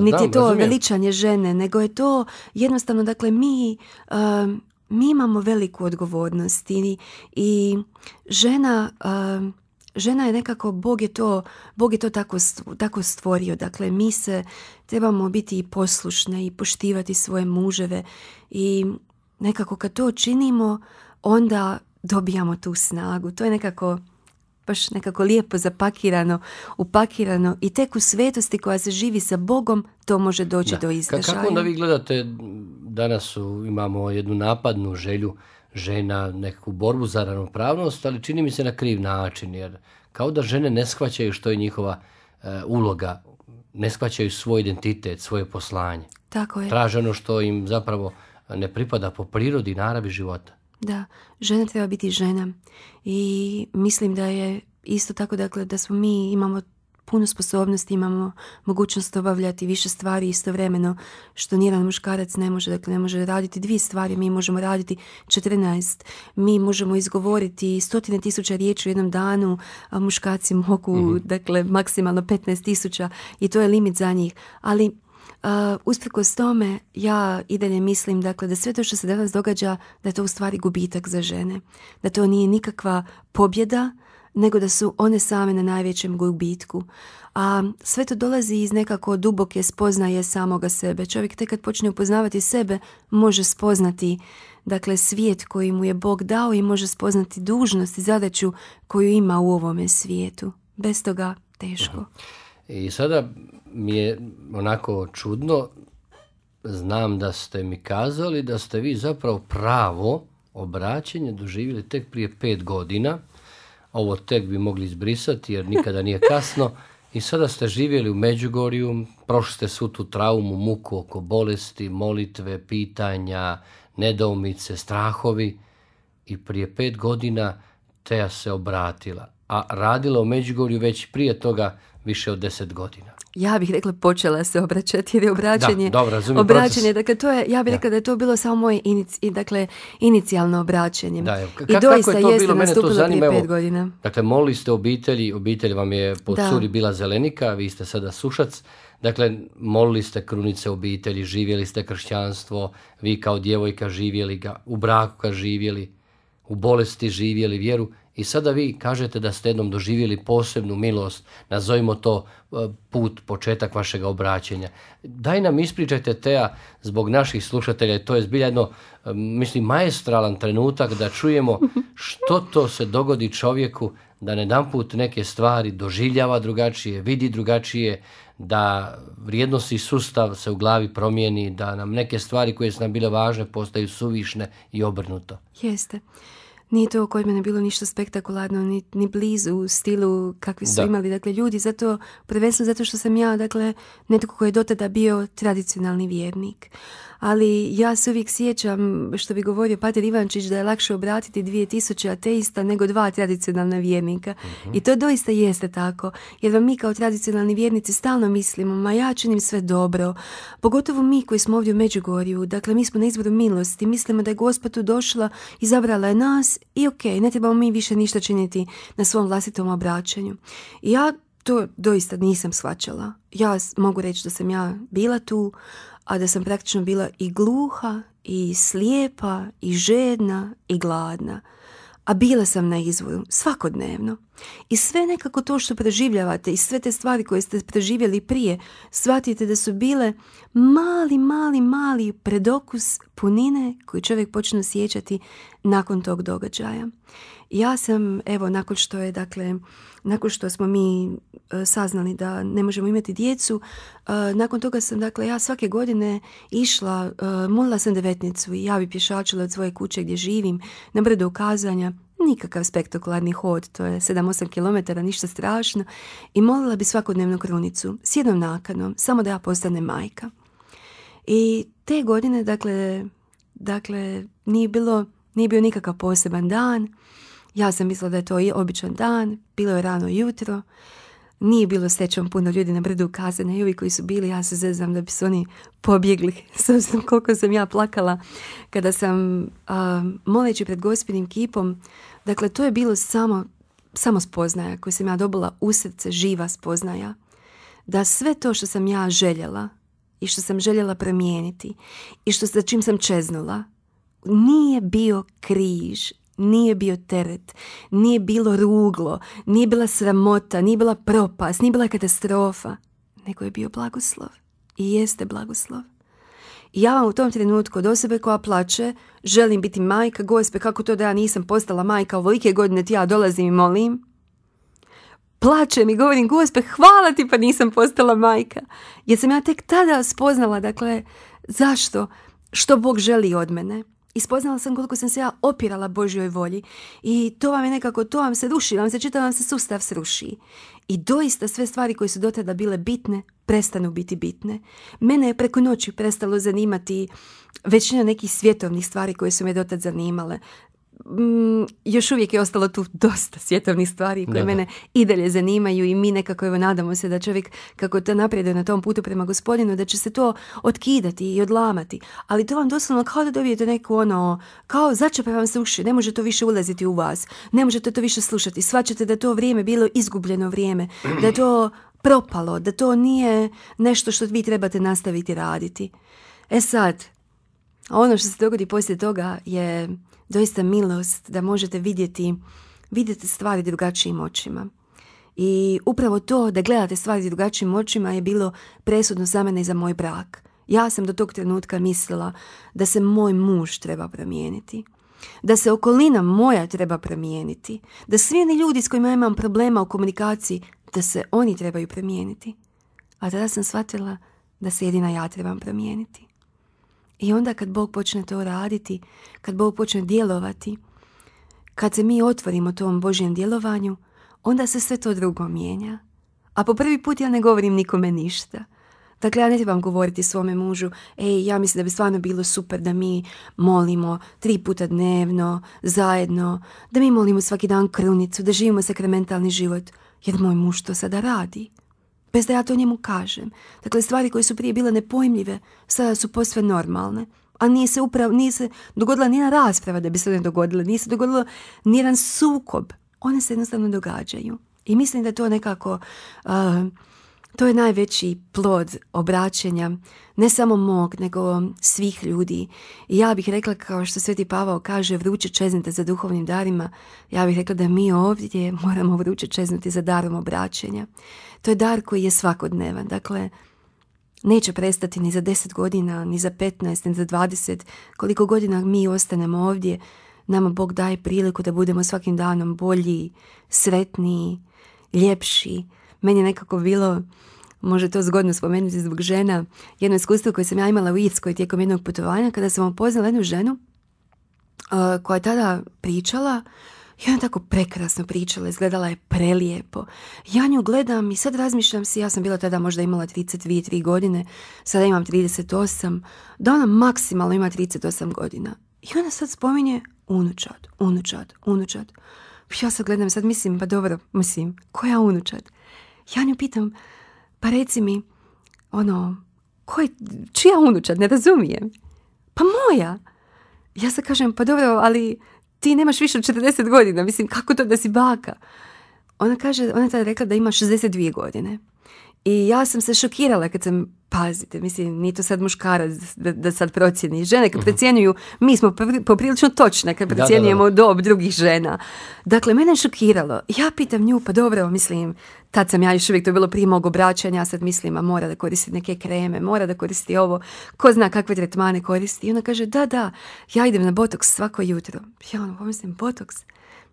niti je to razumijem. veličanje žene, nego je to jednostavno, dakle, mi, um, mi imamo veliku odgovornost i, žena... Um, žena je nekako, Bog je to, Bog je to tako, tako stvorio. Dakle, mi se trebamo biti i poslušne i poštivati svoje muževe i nekako kad to činimo, onda dobijamo tu snagu. To je nekako baš nekako lijepo zapakirano, upakirano i tek u svetosti koja se živi sa Bogom to može doći do izražaja. Kako onda vi gledate, danas imamo jednu napadnu želju žena, nekakvu borbu za ravnopravnost, ali čini mi se na kriv način, jer kao da žene ne shvaćaju što je njihova e, uloga, ne shvaćaju svoj identitet, svoje poslanje. Tako je. Traženo što im zapravo ne pripada po prirodi i naravi života. Da, žena treba biti žena i mislim da je isto tako dakle da smo mi imamo puno sposobnosti, imamo mogućnost obavljati više stvari istovremeno što nijedan muškarac ne može, dakle ne može raditi dvije stvari, mi možemo raditi 14, mi možemo izgovoriti stotine tisuća riječi u jednom danu, a muškarci mogu mhm. dakle maksimalno 15 tisuća i to je limit za njih, ali usprkos tome, ja i dalje mislim dakle, da sve to što se danas događa, da je to u stvari gubitak za žene. Da to nije nikakva pobjeda, nego da su one same na najvećem gubitku. A sve to dolazi iz nekako duboke spoznaje samoga sebe. Čovjek tek kad počne upoznavati sebe, može spoznati dakle, svijet koji mu je Bog dao i može spoznati dužnost i zadaću koju ima u ovome svijetu. Bez toga teško. I sada mi je onako čudno, znam da ste mi kazali da ste vi zapravo pravo obraćenje doživjeli tek prije pet godina. Ovo tek bi mogli izbrisati jer nikada nije kasno. I sada ste živjeli u Međugorju, prošli ste svu tu traumu, muku oko bolesti, molitve, pitanja, nedoumice, strahovi. I prije pet godina Teja se obratila. A radila u Međugorju već prije toga više od deset godina. Ja bih rekla počela se obraćati jer je obraćanje, da, dobro, obraćanje dakle to je, ja bih rekla da je to bilo samo moje dakle, inicijalno obraćanje. I doista je to jeste bilo? Mene to pet godina. Dakle, molili ste obitelji, obitelj vam je po da. curi bila zelenika, vi ste sada sušac, dakle, molili ste krunice obitelji, živjeli ste kršćanstvo, vi kao djevojka živjeli ga, u braku ga živjeli, u bolesti živjeli vjeru, i sada vi kažete da ste jednom doživjeli posebnu milost, nazovimo to e, put, početak vašeg obraćenja. Daj nam ispričajte Teja zbog naših slušatelja, to je zbilja jedno, e, mislim, majestralan trenutak da čujemo što to se dogodi čovjeku da ne put neke stvari doživljava drugačije, vidi drugačije, da vrijednosti sustav se u glavi promijeni, da nam neke stvari koje su nam bile važne postaju suvišne i obrnuto. Jeste nije to kojima ne bilo ništa spektakularno, ni, ni blizu u stilu kakvi su imali dakle, ljudi. Zato, prvenstveno zato što sam ja dakle, netko koji je dotada bio tradicionalni vjernik ali ja se uvijek sjećam što bi govorio Pater Ivančić da je lakše obratiti 2000 ateista nego dva tradicionalna vjernika. Mhm. I to doista jeste tako, jer vam mi kao tradicionalni vjernici stalno mislimo, ma ja činim sve dobro, pogotovo mi koji smo ovdje u Međugorju, dakle mi smo na izboru milosti, mislimo da je Gospod tu došla, izabrala je nas i ok, ne trebamo mi više ništa činiti na svom vlastitom obraćanju. I ja to doista nisam shvaćala. Ja mogu reći da sam ja bila tu, a da sam praktično bila i gluha, i slijepa, i žedna, i gladna. A bila sam na izvoru, svakodnevno. I sve nekako to što preživljavate i sve te stvari koje ste preživjeli prije, shvatite da su bile mali, mali, mali predokus punine koji čovjek počne osjećati nakon tog događaja. Ja sam, evo, nakon što je, dakle, nakon što smo mi e, saznali da ne možemo imati djecu, e, nakon toga sam, dakle, ja svake godine išla, e, molila sam devetnicu i ja bi pješačila od svoje kuće gdje živim, na brdu ukazanja, nikakav spektakularni hod, to je 7-8 km, ništa strašno, i molila bi svakodnevnu krunicu, s jednom nakanom, samo da ja postane majka. I te godine, dakle, dakle nije, bilo, nije bio nikakav poseban dan, ja sam mislila da je to običan dan, bilo je rano jutro, nije bilo srećom puno ljudi na brdu kazane i ovi koji su bili, ja se zezam da bi se oni pobjegli. sam koliko sam ja plakala kada sam moleći pred gospodinim kipom, dakle to je bilo samo, samo spoznaja koju sam ja dobila u srce, živa spoznaja. Da sve to što sam ja željela i što sam željela promijeniti i što, za čim sam čeznula, nije bio križ nije bio teret, nije bilo ruglo, nije bila sramota, nije bila propast, nije bila katastrofa, nego je bio blagoslov i jeste blagoslov. I ja vam u tom trenutku od osobe koja plače želim biti majka, gospe, kako to da ja nisam postala majka, ovolike godine ti ja dolazim i molim. Plačem i govorim, gospe, hvala ti pa nisam postala majka. Jer sam ja tek tada spoznala, dakle, zašto, što Bog želi od mene i sam koliko sam se ja opirala Božjoj volji i to vam je nekako, to vam se ruši, vam se čita, vam se sustav sruši. I doista sve stvari koje su do tada bile bitne, prestanu biti bitne. Mene je preko noći prestalo zanimati većina nekih svjetovnih stvari koje su me dotad zanimale. Mm, još uvijek je ostalo tu dosta svjetovnih stvari koje mene i dalje zanimaju i mi nekako evo nadamo se da čovjek kako to napreduje na tom putu prema gospodinu da će se to otkidati i odlamati ali to vam doslovno kao da dobijete neku ono kao začepe vam se uši ne može to više ulaziti u vas ne možete to više slušati Shvaćate da to vrijeme bilo izgubljeno vrijeme da to propalo da to nije nešto što vi trebate nastaviti raditi e sad ono što se dogodi poslije toga je doista milost da možete vidjeti, vidjeti stvari drugačijim očima. I upravo to da gledate stvari drugačijim očima je bilo presudno za mene i za moj brak. Ja sam do tog trenutka mislila da se moj muž treba promijeniti. Da se okolina moja treba promijeniti. Da svi oni ljudi s kojima imam problema u komunikaciji, da se oni trebaju promijeniti. A tada sam shvatila da se jedina ja trebam promijeniti. I onda kad Bog počne to raditi, kad Bog počne djelovati, kad se mi otvorimo tom Božjem djelovanju, onda se sve to drugo mijenja. A po prvi put ja ne govorim nikome ništa. Dakle, ja ne trebam govoriti svome mužu, ej, ja mislim da bi stvarno bilo super da mi molimo tri puta dnevno, zajedno, da mi molimo svaki dan krunicu, da živimo sakramentalni život, jer moj muž to sada radi bez da ja to njemu kažem. Dakle, stvari koje su prije bile nepojmljive, sada su posve normalne. A nije se, upravo, nije se dogodila nijedna rasprava da bi se ne dogodila, nije se dogodilo nijedan sukob. One se jednostavno događaju. I mislim da je to nekako eh, to je najveći plod obraćenja, ne samo mog, nego svih ljudi. I ja bih rekla, kao što Sveti Pavao kaže, vruće čeznite za duhovnim darima, ja bih rekla da mi ovdje moramo vruće čeznuti za darom obraćenja. To je dar koji je svakodnevan, dakle, neće prestati ni za 10 godina, ni za 15, ni za 20, koliko godina mi ostanemo ovdje, nama Bog daje priliku da budemo svakim danom bolji, sretniji, ljepši, meni je nekako bilo može to zgodno spomenuti zbog žena, jedno iskustvo koje sam ja imala u Irskoj tijekom jednog putovanja, kada sam upoznala jednu ženu uh, koja je tada pričala i ona tako prekrasno pričala, izgledala je prelijepo. Ja nju gledam i sad razmišljam si, ja sam bila tada možda imala 32-3 godine, sada imam 38, da ona maksimalno ima 38 godina. I ona sad spominje unučad, unučad, unučad. Ja sad gledam, sad mislim, pa dobro, mislim, koja unučad? Ja nju pitam, pa reci mi, ono, ko čija unučad, ne razumijem. Pa moja. Ja se kažem, pa dobro, ali ti nemaš više od 40 godina, mislim, kako to da si baka? Ona kaže, ona je tada rekla da ima 62 godine. I ja sam se šokirala kad sam, pazite, mislim, nije to sad muškarac da, da sad procjeni. Žene kad mhm. procjenjuju, mi smo poprilično točne kad procjenjujemo dob drugih žena. Dakle, mene je šokiralo. Ja pitam nju, pa dobro, mislim, tad sam ja još uvijek, to je bilo prije mog obraćanja, ja sad mislim, a mora da koristi neke kreme, mora da koristi ovo, ko zna kakve tretmane koristi. I ona kaže, da, da, ja idem na botoks svako jutro. Ja ono pomislim, botoks?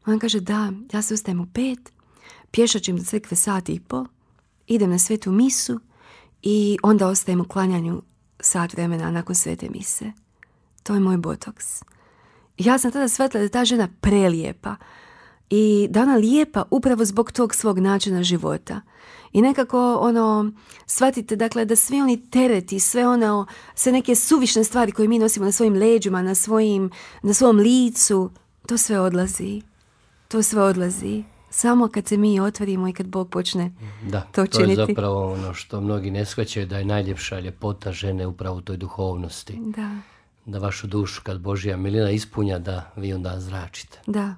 Ona kaže, da, ja se ustajem u pet, pješačim do crkve sati i pol, idem na svetu misu i onda ostajem u klanjanju sat vremena nakon svete mise. To je moj botoks. Ja sam tada shvatila da je ta žena prelijepa i da ona lijepa upravo zbog tog svog načina života. I nekako ono, shvatite dakle da svi oni tereti, sve ono, sve neke suvišne stvari koje mi nosimo na svojim leđima, na, svojim, na svom licu, to sve odlazi. To sve odlazi samo kad se mi otvorimo i kad Bog počne da, to činiti. to je zapravo ono što mnogi ne shvaćaju da je najljepša ljepota žene upravo u toj duhovnosti. Da. Da vašu dušu kad Božija milina ispunja da vi onda zračite. Da.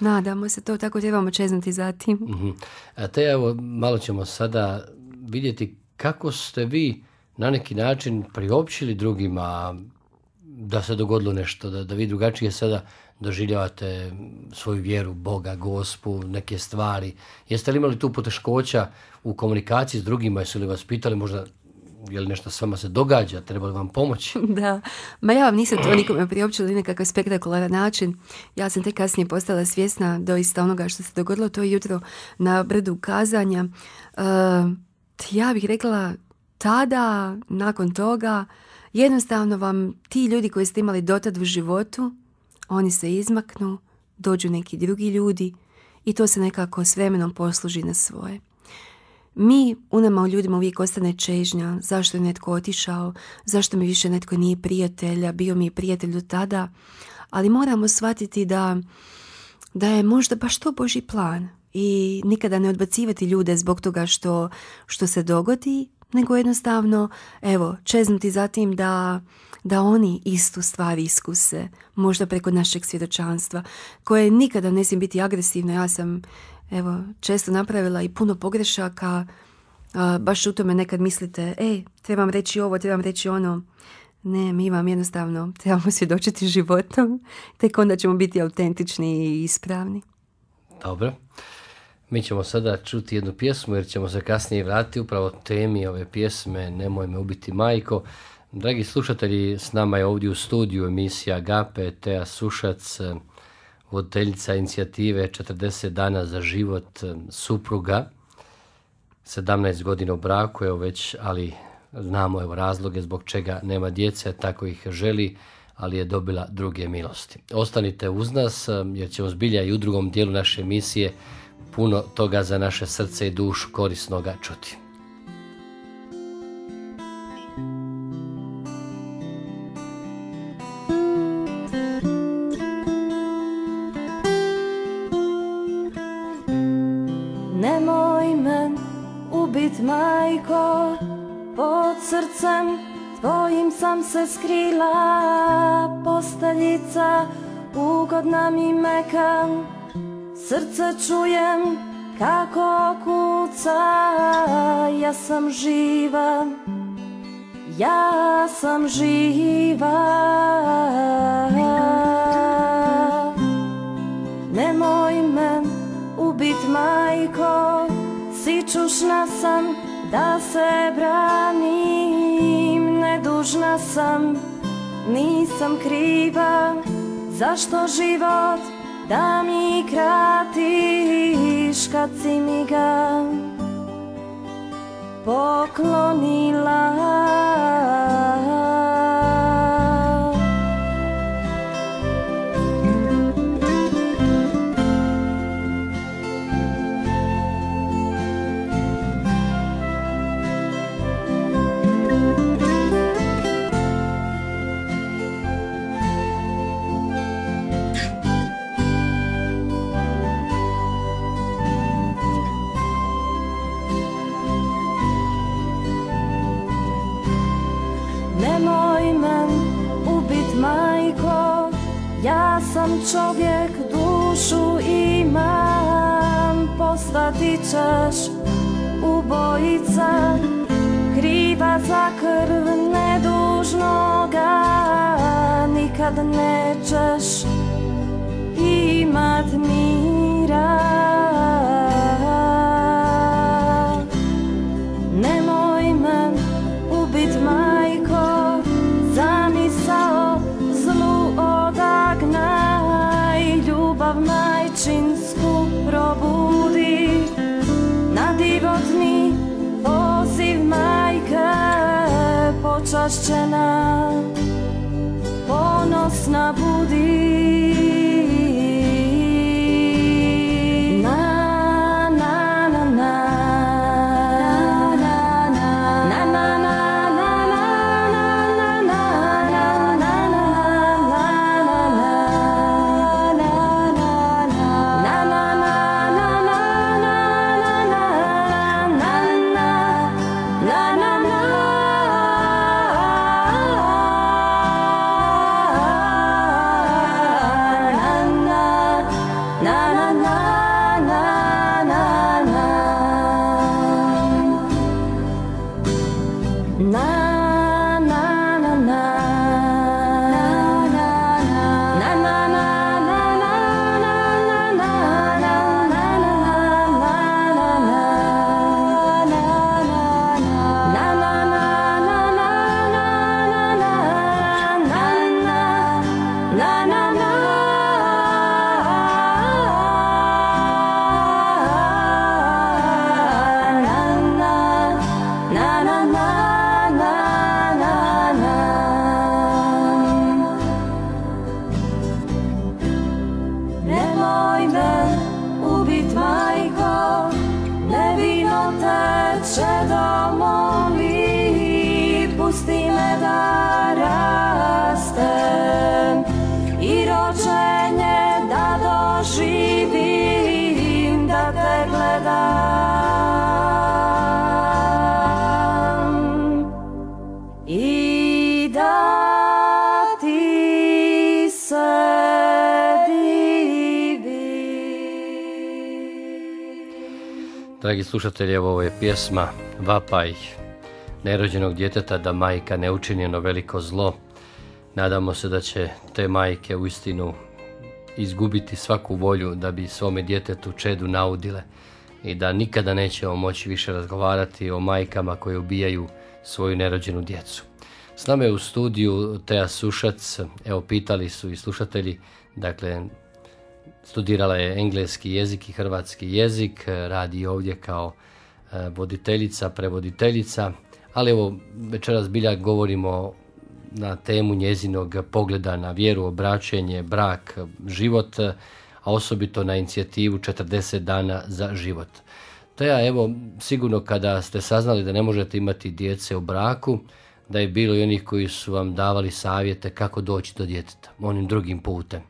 Nadamo se to, tako trebamo čeznuti tim Uh-huh. A te evo, malo ćemo sada vidjeti kako ste vi na neki način priopćili drugima da se dogodilo nešto, da, da vi drugačije sada doživljavate svoju vjeru, Boga, gospu, neke stvari. Jeste li imali tu poteškoća u komunikaciji s drugima? Jesu li vas pitali možda je li nešto s vama se događa, treba li vam pomoći? Da, ma ja vam nisam to nikome priopćila ni nekakav spektakularan način. Ja sam tek kasnije postala svjesna doista onoga što se dogodilo to jutro na brdu kazanja. Eh, ja bih rekla tada, nakon toga, jednostavno vam ti ljudi koji ste imali dotad u životu, oni se izmaknu, dođu neki drugi ljudi i to se nekako s vremenom posluži na svoje. Mi, u nama u ljudima uvijek ostane čežnja, zašto je netko otišao, zašto mi više netko nije prijatelja, bio mi je prijatelj do tada, ali moramo shvatiti da, da je možda baš to Boži plan i nikada ne odbacivati ljude zbog toga što, što se dogodi, nego jednostavno evo, čeznuti za tim da, da oni istu stvar iskuse, možda preko našeg svjedočanstva, koje nikada ne smijem biti agresivno. Ja sam evo, često napravila i puno pogrešaka, baš u tome nekad mislite, e, trebam reći ovo, trebam reći ono. Ne, mi vam jednostavno trebamo svjedočiti životom, tek onda ćemo biti autentični i ispravni. Dobro. Mi ćemo sada čuti jednu pjesmu jer ćemo se kasnije vratiti upravo temi ove pjesme Nemoj me ubiti majko. Dragi slušatelji, s nama je ovdje u studiju emisija Gape, Teja Sušac, voditeljica inicijative 40 dana za život supruga. 17 godina u braku, evo već, ali znamo evo razloge zbog čega nema djece, tako ih želi, ali je dobila druge milosti. Ostanite uz nas jer ćemo zbilja i u drugom dijelu naše emisije puno toga za naše srce i dušu korisnoga čuti. Nemoj me ubit majko, pod srcem tvojim sam se skrila, posteljica ugodna mi mekam, srce čujem kako kuca Ja sam živa, ja sam živa Nemoj me ubit majko Sičušna sam da se branim Nedužna sam, nisam kriva Zašto život Damikráty škacimiga poklonila. sam čovjek, dušu imam, postati ćeš ubojica, kriva za krv ga nikad nećeš imat mira. spašćena, ponosna budi. dragi slušatelji, ovo je pjesma Vapaj nerođenog djeteta da majka ne učinjeno veliko zlo. Nadamo se da će te majke uistinu izgubiti svaku volju da bi svome djetetu čedu naudile i da nikada nećemo moći više razgovarati o majkama koje ubijaju svoju nerođenu djecu. S nama je u studiju Teja Sušac, evo pitali su i slušatelji, dakle studirala je engleski jezik i hrvatski jezik, e, radi ovdje kao e, voditeljica, prevoditeljica, ali evo večeras bilja govorimo na temu njezinog pogleda na vjeru, obraćenje, brak, život, a osobito na inicijativu 40 dana za život. je evo, sigurno kada ste saznali da ne možete imati djece u braku, da je bilo i onih koji su vam davali savjete kako doći do djeteta, onim drugim putem.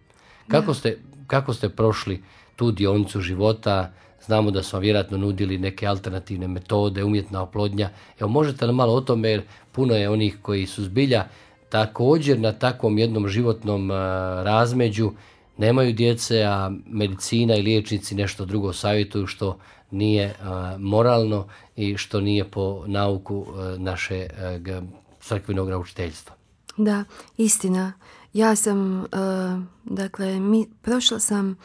Kako ste kako ste prošli tu dionicu života, znamo da su vam vjerojatno nudili neke alternativne metode, umjetna oplodnja. Evo, možete li malo o tome, jer puno je onih koji su zbilja također na takvom jednom životnom e, razmeđu, nemaju djece, a medicina i liječnici nešto drugo savjetuju što nije e, moralno i što nije po nauku e, naše crkvenog naučiteljstva. Da, istina. Ja sam, e, dakle, mi, prošla sam e,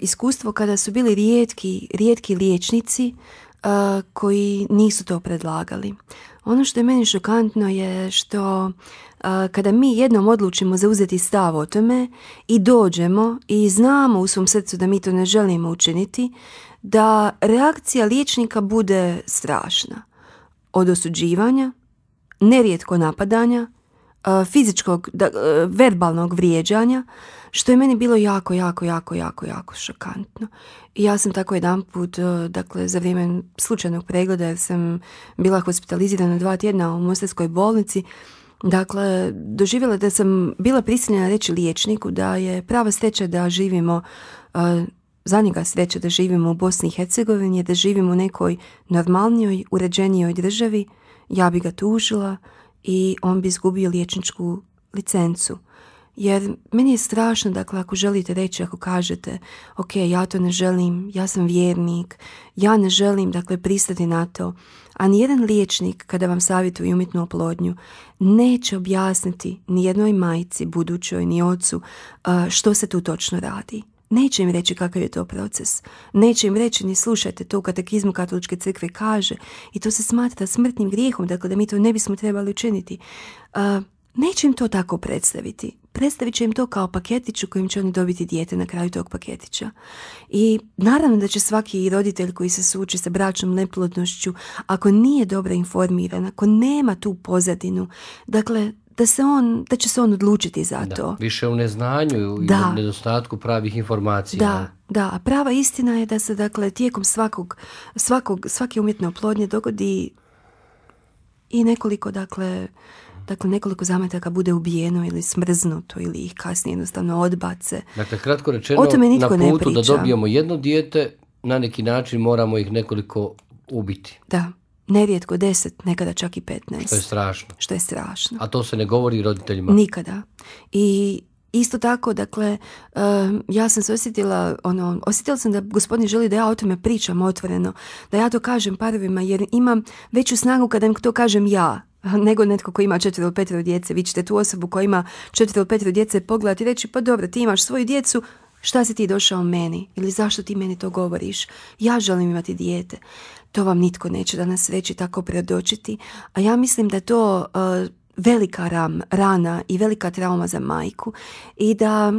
iskustvo kada su bili rijetki, rijetki liječnici e, koji nisu to predlagali. Ono što je meni šokantno je što kada mi jednom odlučimo zauzeti stav o tome i dođemo i znamo u svom srcu da mi to ne želimo učiniti, da reakcija liječnika bude strašna. Od osuđivanja, nerijetko napadanja, E, fizičkog, da, e, verbalnog vrijeđanja, što je meni bilo jako, jako, jako, jako, jako šokantno. I ja sam tako jedan put, e, dakle, za vrijeme slučajnog pregleda, jer sam bila hospitalizirana dva tjedna u Mostarskoj bolnici, Dakle, doživjela da sam bila prisiljena reći liječniku da je prava sreća da živimo, za njega sreća da živimo u Bosni i Hercegovini, da živimo u nekoj normalnijoj, uređenijoj državi. Ja bi ga tužila, i on bi izgubio liječničku licencu. Jer meni je strašno, dakle, ako želite reći, ako kažete, ok, ja to ne želim, ja sam vjernik, ja ne želim, dakle, pristati na to. A nijedan liječnik, kada vam savjetuje umjetnu oplodnju, neće objasniti nijednoj majci, budućoj, ni ocu, što se tu točno radi. Neće im reći kakav je to proces. Neće im reći ni slušajte to u katekizmu katoličke crkve kaže i to se smatra smrtnim grijehom, dakle da mi to ne bismo trebali učiniti. Uh, neće im to tako predstaviti. Predstavit će im to kao paketić u kojem će oni dobiti dijete na kraju tog paketića. I naravno da će svaki roditelj koji se suči sa bračnom neplodnošću, ako nije dobro informiran, ako nema tu pozadinu, dakle da, se on, da će se on odlučiti za to. Više u neznanju da. i u nedostatku pravih informacija. Da, da. A prava istina je da se dakle tijekom svakog, svakog, svake umjetne oplodnje dogodi i nekoliko dakle Dakle, nekoliko zametaka bude ubijeno ili smrznuto ili ih kasnije jednostavno odbace. Dakle, kratko rečeno, o na putu ne da dobijemo jedno dijete, na neki način moramo ih nekoliko ubiti. Da nerijetko deset, nekada čak i petnaest. Što je strašno. Što je strašno. A to se ne govori roditeljima? Nikada. I isto tako, dakle, ja sam se osjetila, ono, osjetila sam da gospodin želi da ja o tome pričam otvoreno, da ja to kažem parovima, jer imam veću snagu kada im to kažem ja, nego netko koji ima četiri ili petero djece. Vi ćete tu osobu koja ima četiri ili djece pogledati i reći, pa dobro, ti imaš svoju djecu, šta si ti došao meni? Ili zašto ti meni to govoriš? Ja želim imati dijete. To vam nitko neće danas reći tako predočiti, a ja mislim da je to e, velika ram, rana i velika trauma za majku i da,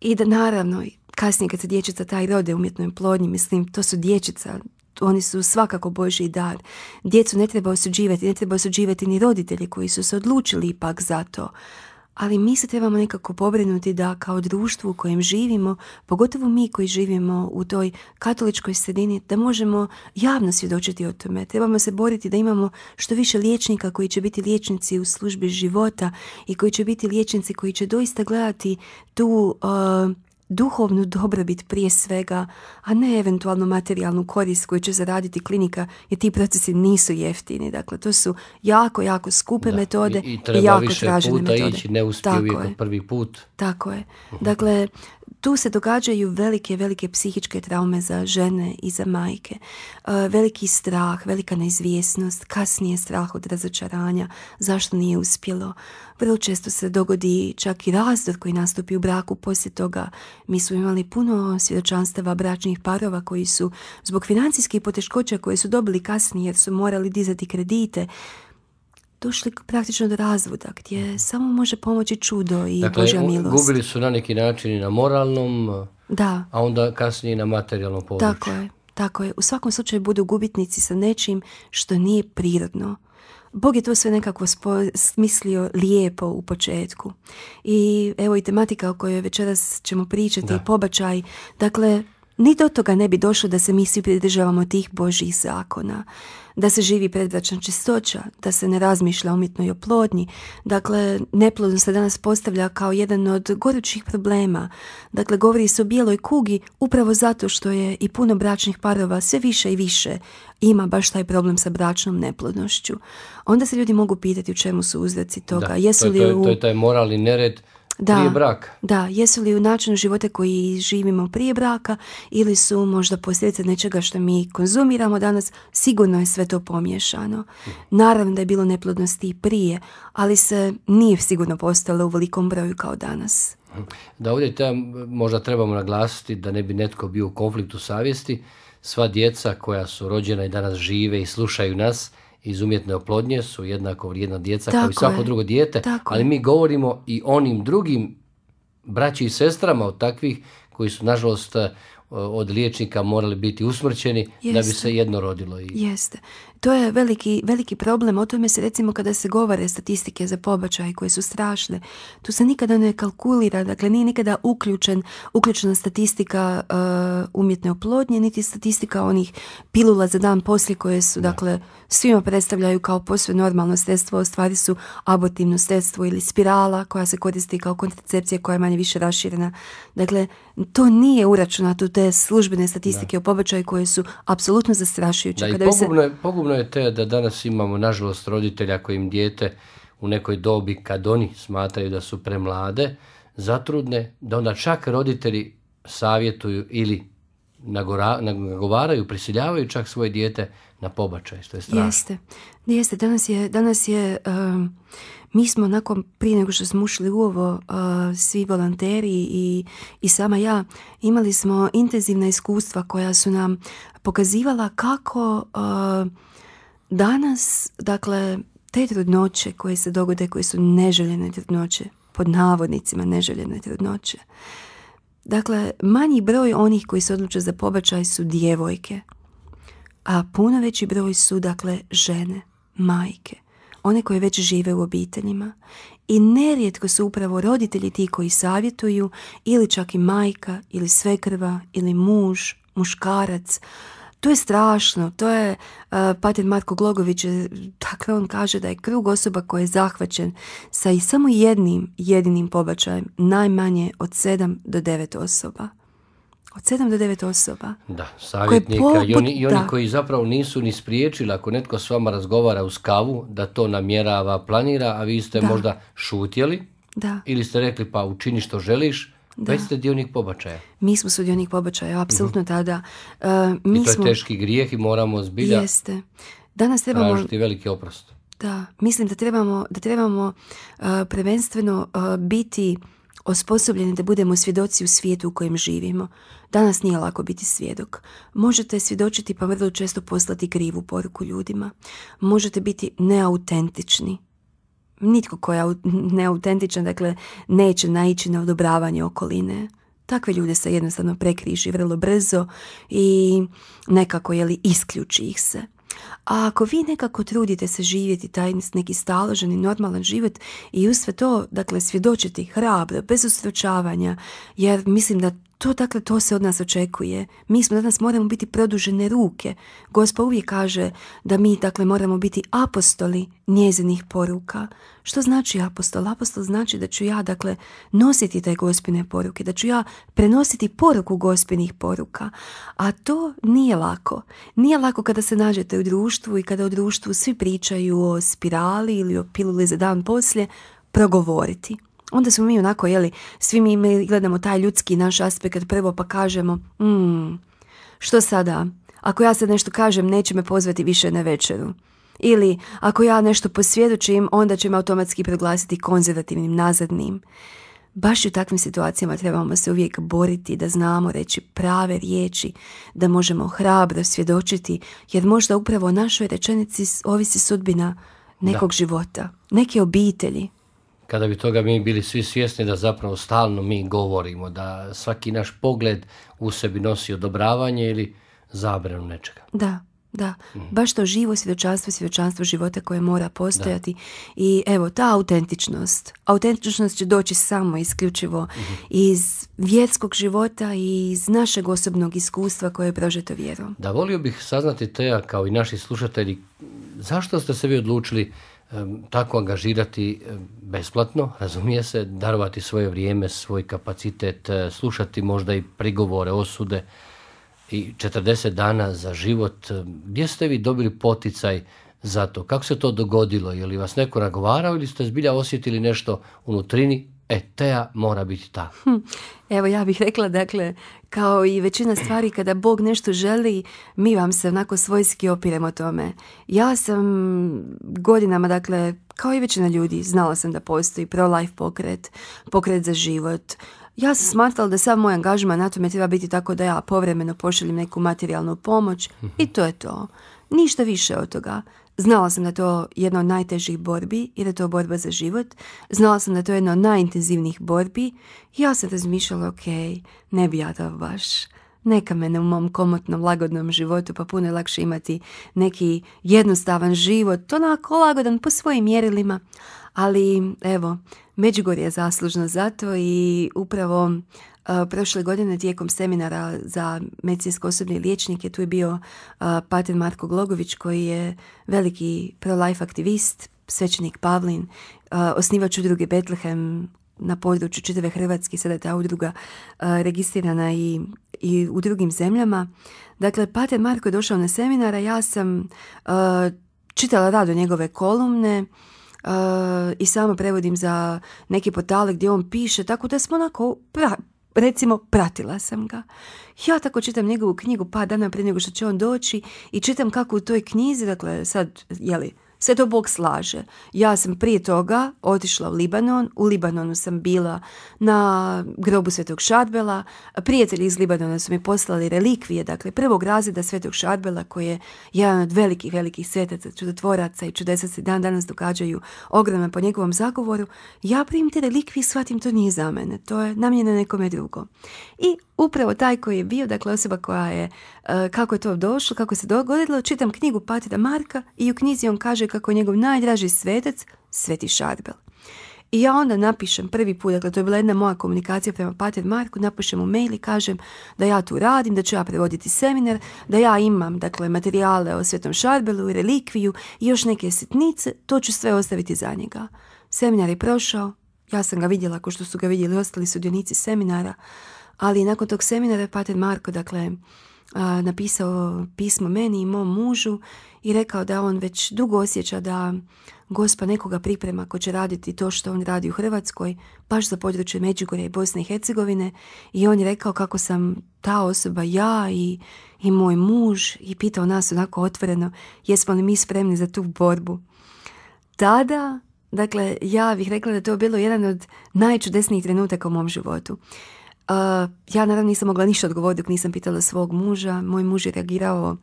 i da naravno kasnije kad se dječica taj rode umjetnoj plodnji, mislim, to su dječica, oni su svakako Božji dar. Djecu ne treba osuđivati, ne treba osuđivati ni roditelji koji su se odlučili ipak za to ali mi se trebamo nekako pobrinuti da kao društvo u kojem živimo, pogotovo mi koji živimo u toj katoličkoj sredini, da možemo javno svjedočiti o tome. Trebamo se boriti da imamo što više liječnika koji će biti liječnici u službi života i koji će biti liječnici koji će doista gledati tu eh, duhovnu dobrobit prije svega, a ne eventualno materijalnu korist koju će zaraditi klinika, jer ti procesi nisu jeftini. Dakle, to su jako, jako skupe metode i, i jako više puta Ići, ne uspije prvi put. Tako je. Mhm. Dakle, tu se događaju velike, velike psihičke traume za žene i za majke. E, veliki strah, velika neizvjesnost, kasnije strah od razočaranja, zašto nije uspjelo. Vrlo često se dogodi čak i razdor koji nastupi u braku poslije toga. Mi smo imali puno svjedočanstava bračnih parova koji su zbog financijskih poteškoća koje su dobili kasnije jer su morali dizati kredite, došli praktično do razvoda gdje mhm. samo može pomoći čudo i dakle, Božja milost. gubili su na neki način i na moralnom, da. a onda kasnije i na materijalnom području. Tako je, tako je. U svakom slučaju budu gubitnici sa nečim što nije prirodno. Bog je to sve nekako smislio lijepo u početku. I evo i tematika o kojoj večeras ćemo pričati, da. pobačaj. Dakle, ni do toga ne bi došlo da se mi svi pridržavamo tih božjih zakona, da se živi predvračna čistoća, da se ne razmišlja umjetno i oplodni, Dakle, neplodnost se danas postavlja kao jedan od gorućih problema. Dakle, govori se o bijeloj kugi upravo zato što je i puno bračnih parova sve više i više ima baš taj problem sa bračnom neplodnošću. Onda se ljudi mogu pitati u čemu su uzroci toga. Jesu li to, je, to je taj moralni nered da, prije braka. Da, jesu li u načinu života koji živimo prije braka ili su možda posljedice nečega što mi konzumiramo danas, sigurno je sve to pomiješano. Naravno da je bilo neplodnosti i prije, ali se nije sigurno postalo u velikom broju kao danas. Da ovdje te, možda trebamo naglasiti da ne bi netko bio u konfliktu savjesti, sva djeca koja su rođena i danas žive i slušaju nas, iz umjetne oplodnje su jednako vrijedna djeca kao i svako drugo dijete, ali mi govorimo i onim drugim braći i sestrama od takvih koji su nažalost eh, od liječnika morali biti usmrćeni da bi se jedno rodilo. I... Jeste to je veliki, veliki problem. O tome se recimo kada se govore statistike za pobačaje koje su strašne. Tu se nikada ne kalkulira, dakle nije nikada uključen, uključena statistika uh, umjetne oplodnje, niti statistika onih pilula za dan poslije koje su, dakle, svima predstavljaju kao posve normalno sredstvo, u stvari su abortivno sredstvo ili spirala koja se koristi kao kontracepcija koja je manje više raširena. Dakle, to nije uračunato te službene statistike o pobačaju koje su apsolutno zastrašujuće. Da, kada i se... pogubno je te da danas imamo, nažalost, roditelja kojim dijete u nekoj dobi kad oni smatraju da su premlade, zatrudne, da onda čak roditelji savjetuju ili nagovaraju, prisiljavaju čak svoje dijete na pobačaj, što je strašno. Jeste, Danas je, danas je mi smo nakon, prije nego što smo ušli u ovo, eh, svi volonteri i, i sama ja, imali smo intenzivna iskustva koja su nam pokazivala kako... Eh, Danas, dakle, te trudnoće koje se dogode, koje su neželjene trudnoće, pod navodnicima neželjene trudnoće, dakle, manji broj onih koji se odluče za pobačaj su djevojke, a puno veći broj su, dakle, žene, majke, one koje već žive u obiteljima. I nerijetko su upravo roditelji ti koji savjetuju, ili čak i majka, ili svekrva, ili muž, muškarac, to je strašno, to je, uh, patent Matko Glogović, dakle on kaže da je krug osoba koji je zahvaćen sa i samo jednim jedinim pobačajem najmanje od 7 do 9 osoba. Od 7 do 9 osoba. Da, savjetnika i, oni, oni koji zapravo nisu ni spriječili ako netko s vama razgovara uz kavu da to namjerava, planira, a vi ste možda šutjeli da. ili ste rekli pa učini što želiš, da. Već ste dionik pobačaja. Mi smo sudionik pobačaja, apsolutno mhm. tada. E, mi I to smo... je teški grijeh i moramo zbilja Jeste. Danas trebamo... tražiti veliki oprost. Da, mislim da trebamo, da trebamo uh, prvenstveno e, biti osposobljeni da budemo svjedoci u svijetu u kojem živimo. Danas nije lako biti svjedok. Možete svjedočiti pa vrlo često poslati krivu poruku ljudima. Možete biti neautentični nitko koja je neautentičan, dakle, neće naići na odobravanje okoline. Takve ljude se jednostavno prekriži vrlo brzo i nekako li isključi ih se. A ako vi nekako trudite se živjeti taj neki staložen i normalan život i uz sve to, dakle, svjedočiti hrabro, bez ustručavanja, jer mislim da to, dakle, to se od nas očekuje. Mi smo danas moramo biti produžene ruke. Gospa uvijek kaže da mi, dakle, moramo biti apostoli njezinih poruka. Što znači apostol? Apostol znači da ću ja, dakle, nositi te gospine poruke, da ću ja prenositi poruku gospinih poruka. A to nije lako. Nije lako kada se nađete u društvu i kada u društvu svi pričaju o spirali ili o piluli za dan poslije, progovoriti onda smo mi onako, jeli, svi mi gledamo taj ljudski naš aspekt prvo pa kažemo, mm, što sada? Ako ja sad nešto kažem, neće me pozvati više na večeru. Ili, ako ja nešto posvjedočim, onda će me automatski proglasiti konzervativnim, nazadnim. Baš u takvim situacijama trebamo se uvijek boriti da znamo reći prave riječi, da možemo hrabro svjedočiti, jer možda upravo o našoj rečenici ovisi sudbina nekog života, neke obitelji kada bi toga mi bili svi svjesni da zapravo stalno mi govorimo, da svaki naš pogled u sebi nosi odobravanje ili zabranu nečega. Da, da. Mm. Baš to živo svjedočanstvo, svjedočanstvo života koje mora postojati. I evo, ta autentičnost. Autentičnost će doći samo isključivo mhm. iz vjetskog života i iz našeg osobnog iskustva koje je prožeto vjerom. Da, volio bih saznati te, kao i naši slušatelji, zašto ste se vi odlučili tako angažirati besplatno, razumije se, darovati svoje vrijeme, svoj kapacitet, e, slušati možda i prigovore, osude i 40 dana za život. Gdje ste vi dobili poticaj za to? Kako se to dogodilo? Je li vas neko nagovarao ili ste zbilja osjetili nešto unutrini E, teja mora biti ta. Hm. Evo, ja bih rekla, dakle, kao i većina stvari, kada Bog nešto želi, mi vam se onako svojski opiremo tome. Ja sam godinama, dakle, kao i većina ljudi, znala sam da postoji pro-life pokret, pokret za život. Ja sam smatrala da sam moj angažman na tome treba biti tako da ja povremeno pošaljem neku materijalnu pomoć i to je to. Ništa više od toga. Znala sam da je to jedna od najtežih borbi i da je to borba za život. Znala sam da je to jedna od najintenzivnijih borbi. Ja sam razmišljala, ok, ne bi ja to baš. Neka mene u mom komotnom, lagodnom životu, pa puno je lakše imati neki jednostavan život, onako lagodan po svojim mjerilima. Ali evo, Međugorje je zaslužno za to i upravo prošle godine tijekom seminara za medicinsko osobne liječnike tu je bio pater Marko Glogović koji je veliki pro-life aktivist, svećenik Pavlin, osnivač udruge Betlehem na području čitave Hrvatske, sada je ta udruga registrirana i, i u drugim zemljama. Dakle, Pater Marko je došao na seminara, ja sam čitala rado njegove kolumne i samo prevodim za neke portale gdje on piše, tako da smo onako pra, recimo, pratila sam ga. Ja tako čitam njegovu knjigu pa dana prije nego što će on doći i čitam kako u toj knjizi, dakle sad, jeli, sve to Bog slaže. Ja sam prije toga otišla u Libanon. U Libanonu sam bila na grobu Svetog Šadbela. Prijatelji iz Libanona su mi poslali relikvije, dakle prvog razreda Svetog Šadbela koji je jedan od velikih, velikih svetaca, čudotvoraca i čudesa se dan danas događaju ogromno po njegovom zagovoru. Ja primim te relikvije i shvatim to nije za mene. To je namljeno nekome drugom. I upravo taj koji je bio, dakle osoba koja je, e, kako je to došlo, kako se dogodilo, čitam knjigu Patida Marka i u knjizi on kaže kako je njegov najdraži svetac, Sveti Šarbel. I ja onda napišem prvi put, dakle to je bila jedna moja komunikacija prema Pater Marku, napišem u mail i kažem da ja tu radim, da ću ja prevoditi seminar, da ja imam dakle materijale o Svetom Šarbelu i relikviju i još neke sitnice, to ću sve ostaviti za njega. Seminar je prošao, ja sam ga vidjela ko što su ga vidjeli ostali sudionici seminara. Ali nakon tog seminara Pater Marko, dakle, napisao pismo meni i mom mužu i rekao da on već dugo osjeća da gospa nekoga priprema ko će raditi to što on radi u Hrvatskoj, baš za područje Međugorje i Bosne i Hercegovine i on je rekao kako sam ta osoba, ja i, i moj muž i pitao nas onako otvoreno jesmo li mi spremni za tu borbu. Tada, dakle, ja bih rekla da to bilo jedan od najčudesnijih trenutaka u mom životu. Eh, ja naravno nisam mogla ništa odgovoriti dok nisam pitala svog muža. Moj muž je reagirao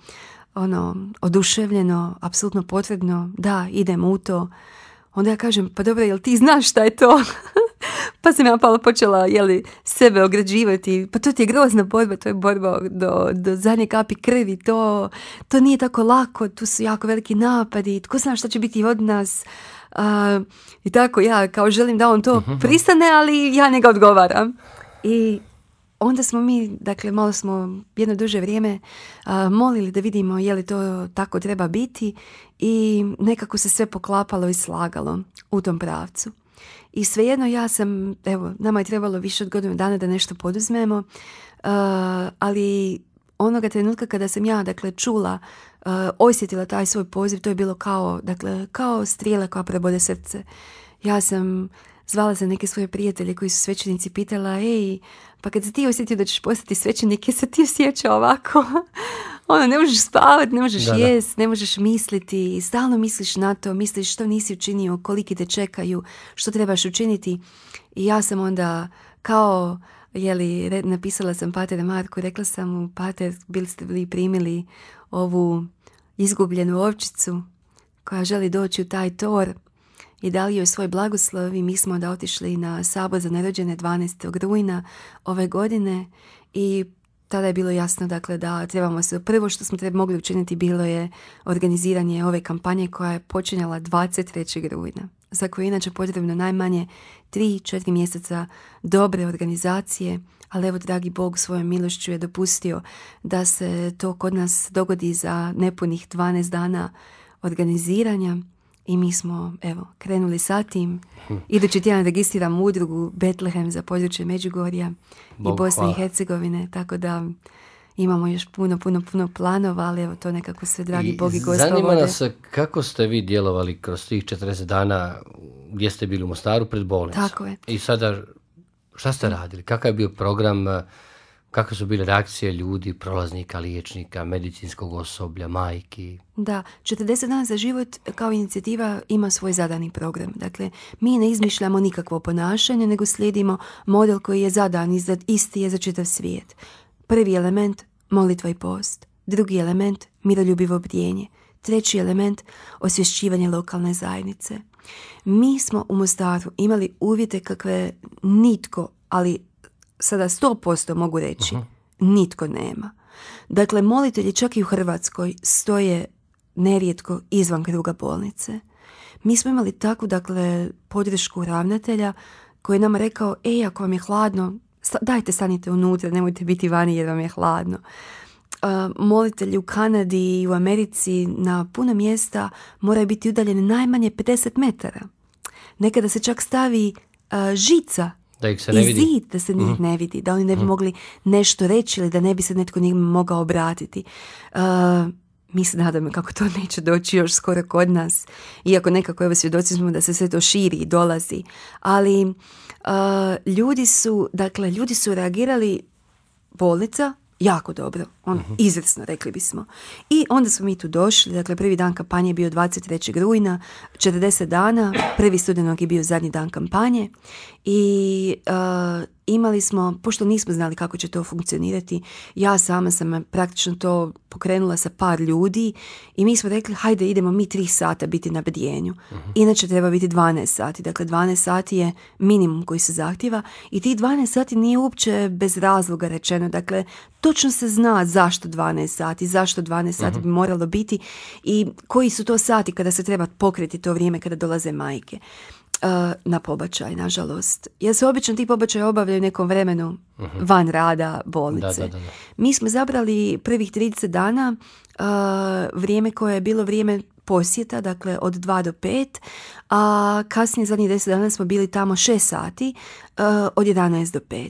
ono, oduševljeno, apsolutno potrebno, da, idem u to. Onda ja kažem, pa dobro, jel ti znaš šta je to? pa sam ja pala počela jeli, sebe ograđivati. Pa to ti je grozna borba, to je borba do, do zadnje kapi krvi. To, to nije tako lako, tu su jako veliki napadi. Tko zna šta će biti od nas? Eh, I tako ja kao želim da on to mhm. pristane, ali ja ne ga odgovaram. I onda smo mi, dakle malo smo jedno duže vrijeme molili da vidimo je li to tako treba biti i nekako se sve poklapalo i slagalo u tom pravcu. I svejedno ja sam, evo, nama je trebalo više od godinu dana da nešto poduzmemo, ali onoga trenutka kada sam ja, dakle, čula, osjetila taj svoj poziv, to je bilo kao, dakle, kao strijela koja prebode srce. Ja sam Zvala sam neke svoje prijatelje koji su svećenici pitala, ej, pa kad se ti osjetio da ćeš postati svećenik, je se ti osjeća ovako? ono, ne možeš spavat, ne možeš da, jest, ne možeš misliti, stalno misliš na to, misliš što nisi učinio, koliki te čekaju, što trebaš učiniti. I ja sam onda kao jeli, napisala sam Pater Marku, rekla sam mu, Pater, bili ste li primili ovu izgubljenu ovčicu koja želi doći u taj tor i dao joj svoj blagoslov i mi smo da otišli na sabor za nerođene 12. rujna ove godine i tada je bilo jasno dakle, da trebamo se, prvo što smo treba mogli učiniti bilo je organiziranje ove kampanje koja je počinjala 23. rujna za koje je inače potrebno najmanje 3-4 mjeseca dobre organizacije, ali evo dragi Bog svojom milošću je dopustio da se to kod nas dogodi za nepunih 12 dana organiziranja i mi smo, evo, krenuli sa tim. Idući tjedan registriram udrugu Betlehem za područje Međugorja Bog, i Bosne i Hercegovine, tako da imamo još puno, puno, puno planova, ali evo to nekako sve dragi I Bog Zanima nas kako ste vi djelovali kroz tih 40 dana gdje ste bili u Mostaru pred bolnicom. Tako je. I sada šta ste radili? Kakav je bio program Kakve su bile reakcije ljudi, prolaznika, liječnika, medicinskog osoblja, majki? Da, 40 dana za život kao inicijativa ima svoj zadani program. Dakle, mi ne izmišljamo nikakvo ponašanje, nego slijedimo model koji je zadan i isti je za čitav svijet. Prvi element, molitva i post. Drugi element, miroljubivo brijenje. Treći element, osvješćivanje lokalne zajednice. Mi smo u Mostaru imali uvjete kakve nitko, ali sada 100% mogu reći, nitko nema. Dakle, molitelji čak i u Hrvatskoj stoje nerijetko izvan kruga bolnice. Mi smo imali takvu, dakle, podršku ravnatelja koji je nam rekao, ej, ako vam je hladno, dajte stanite unutra, nemojte biti vani jer vam je hladno. molitelji u Kanadi i u Americi na puno mjesta moraju biti udaljeni najmanje 50 metara. Nekada se čak stavi žica da se ne I vidi. zid da se njih mhm. ne vidi, da oni ne bi mhm. mogli nešto reći ili da ne bi se netko njima mogao obratiti. Uh, mi se nadamo kako to neće doći još skoro kod nas, iako nekako evo svjedoci smo da se sve to širi i dolazi, ali uh, ljudi su, dakle, ljudi su reagirali bolnica jako dobro. Ono, mhm. izvrsno, rekli bismo. I onda smo mi tu došli, dakle prvi dan kampanje je bio 23. rujna, 40 dana, prvi studenog je bio zadnji dan kampanje i e, imali smo, pošto nismo znali kako će to funkcionirati, ja sama sam praktično to pokrenula sa par ljudi i mi smo rekli hajde idemo mi tri sata biti na bdjenju. Mhm. Inače treba biti 12 sati, dakle 12 sati je minimum koji se zahtjeva i ti 12 sati nije uopće bez razloga rečeno, dakle točno se zna zašto 12 sati, zašto 12 sati bi mhm. moralo biti i koji su to sati kada se treba pokriti to vrijeme kada dolaze majke uh, na pobačaj, nažalost. ja se obično ti pobačaj obavljaju u nekom vremenu mhm. van rada bolnice. Mi smo zabrali prvih 30 dana uh, vrijeme koje je bilo vrijeme posjeta, dakle od 2 do 5, a kasnije zadnjih 10 dana smo bili tamo 6 sati uh, od 11 do 5.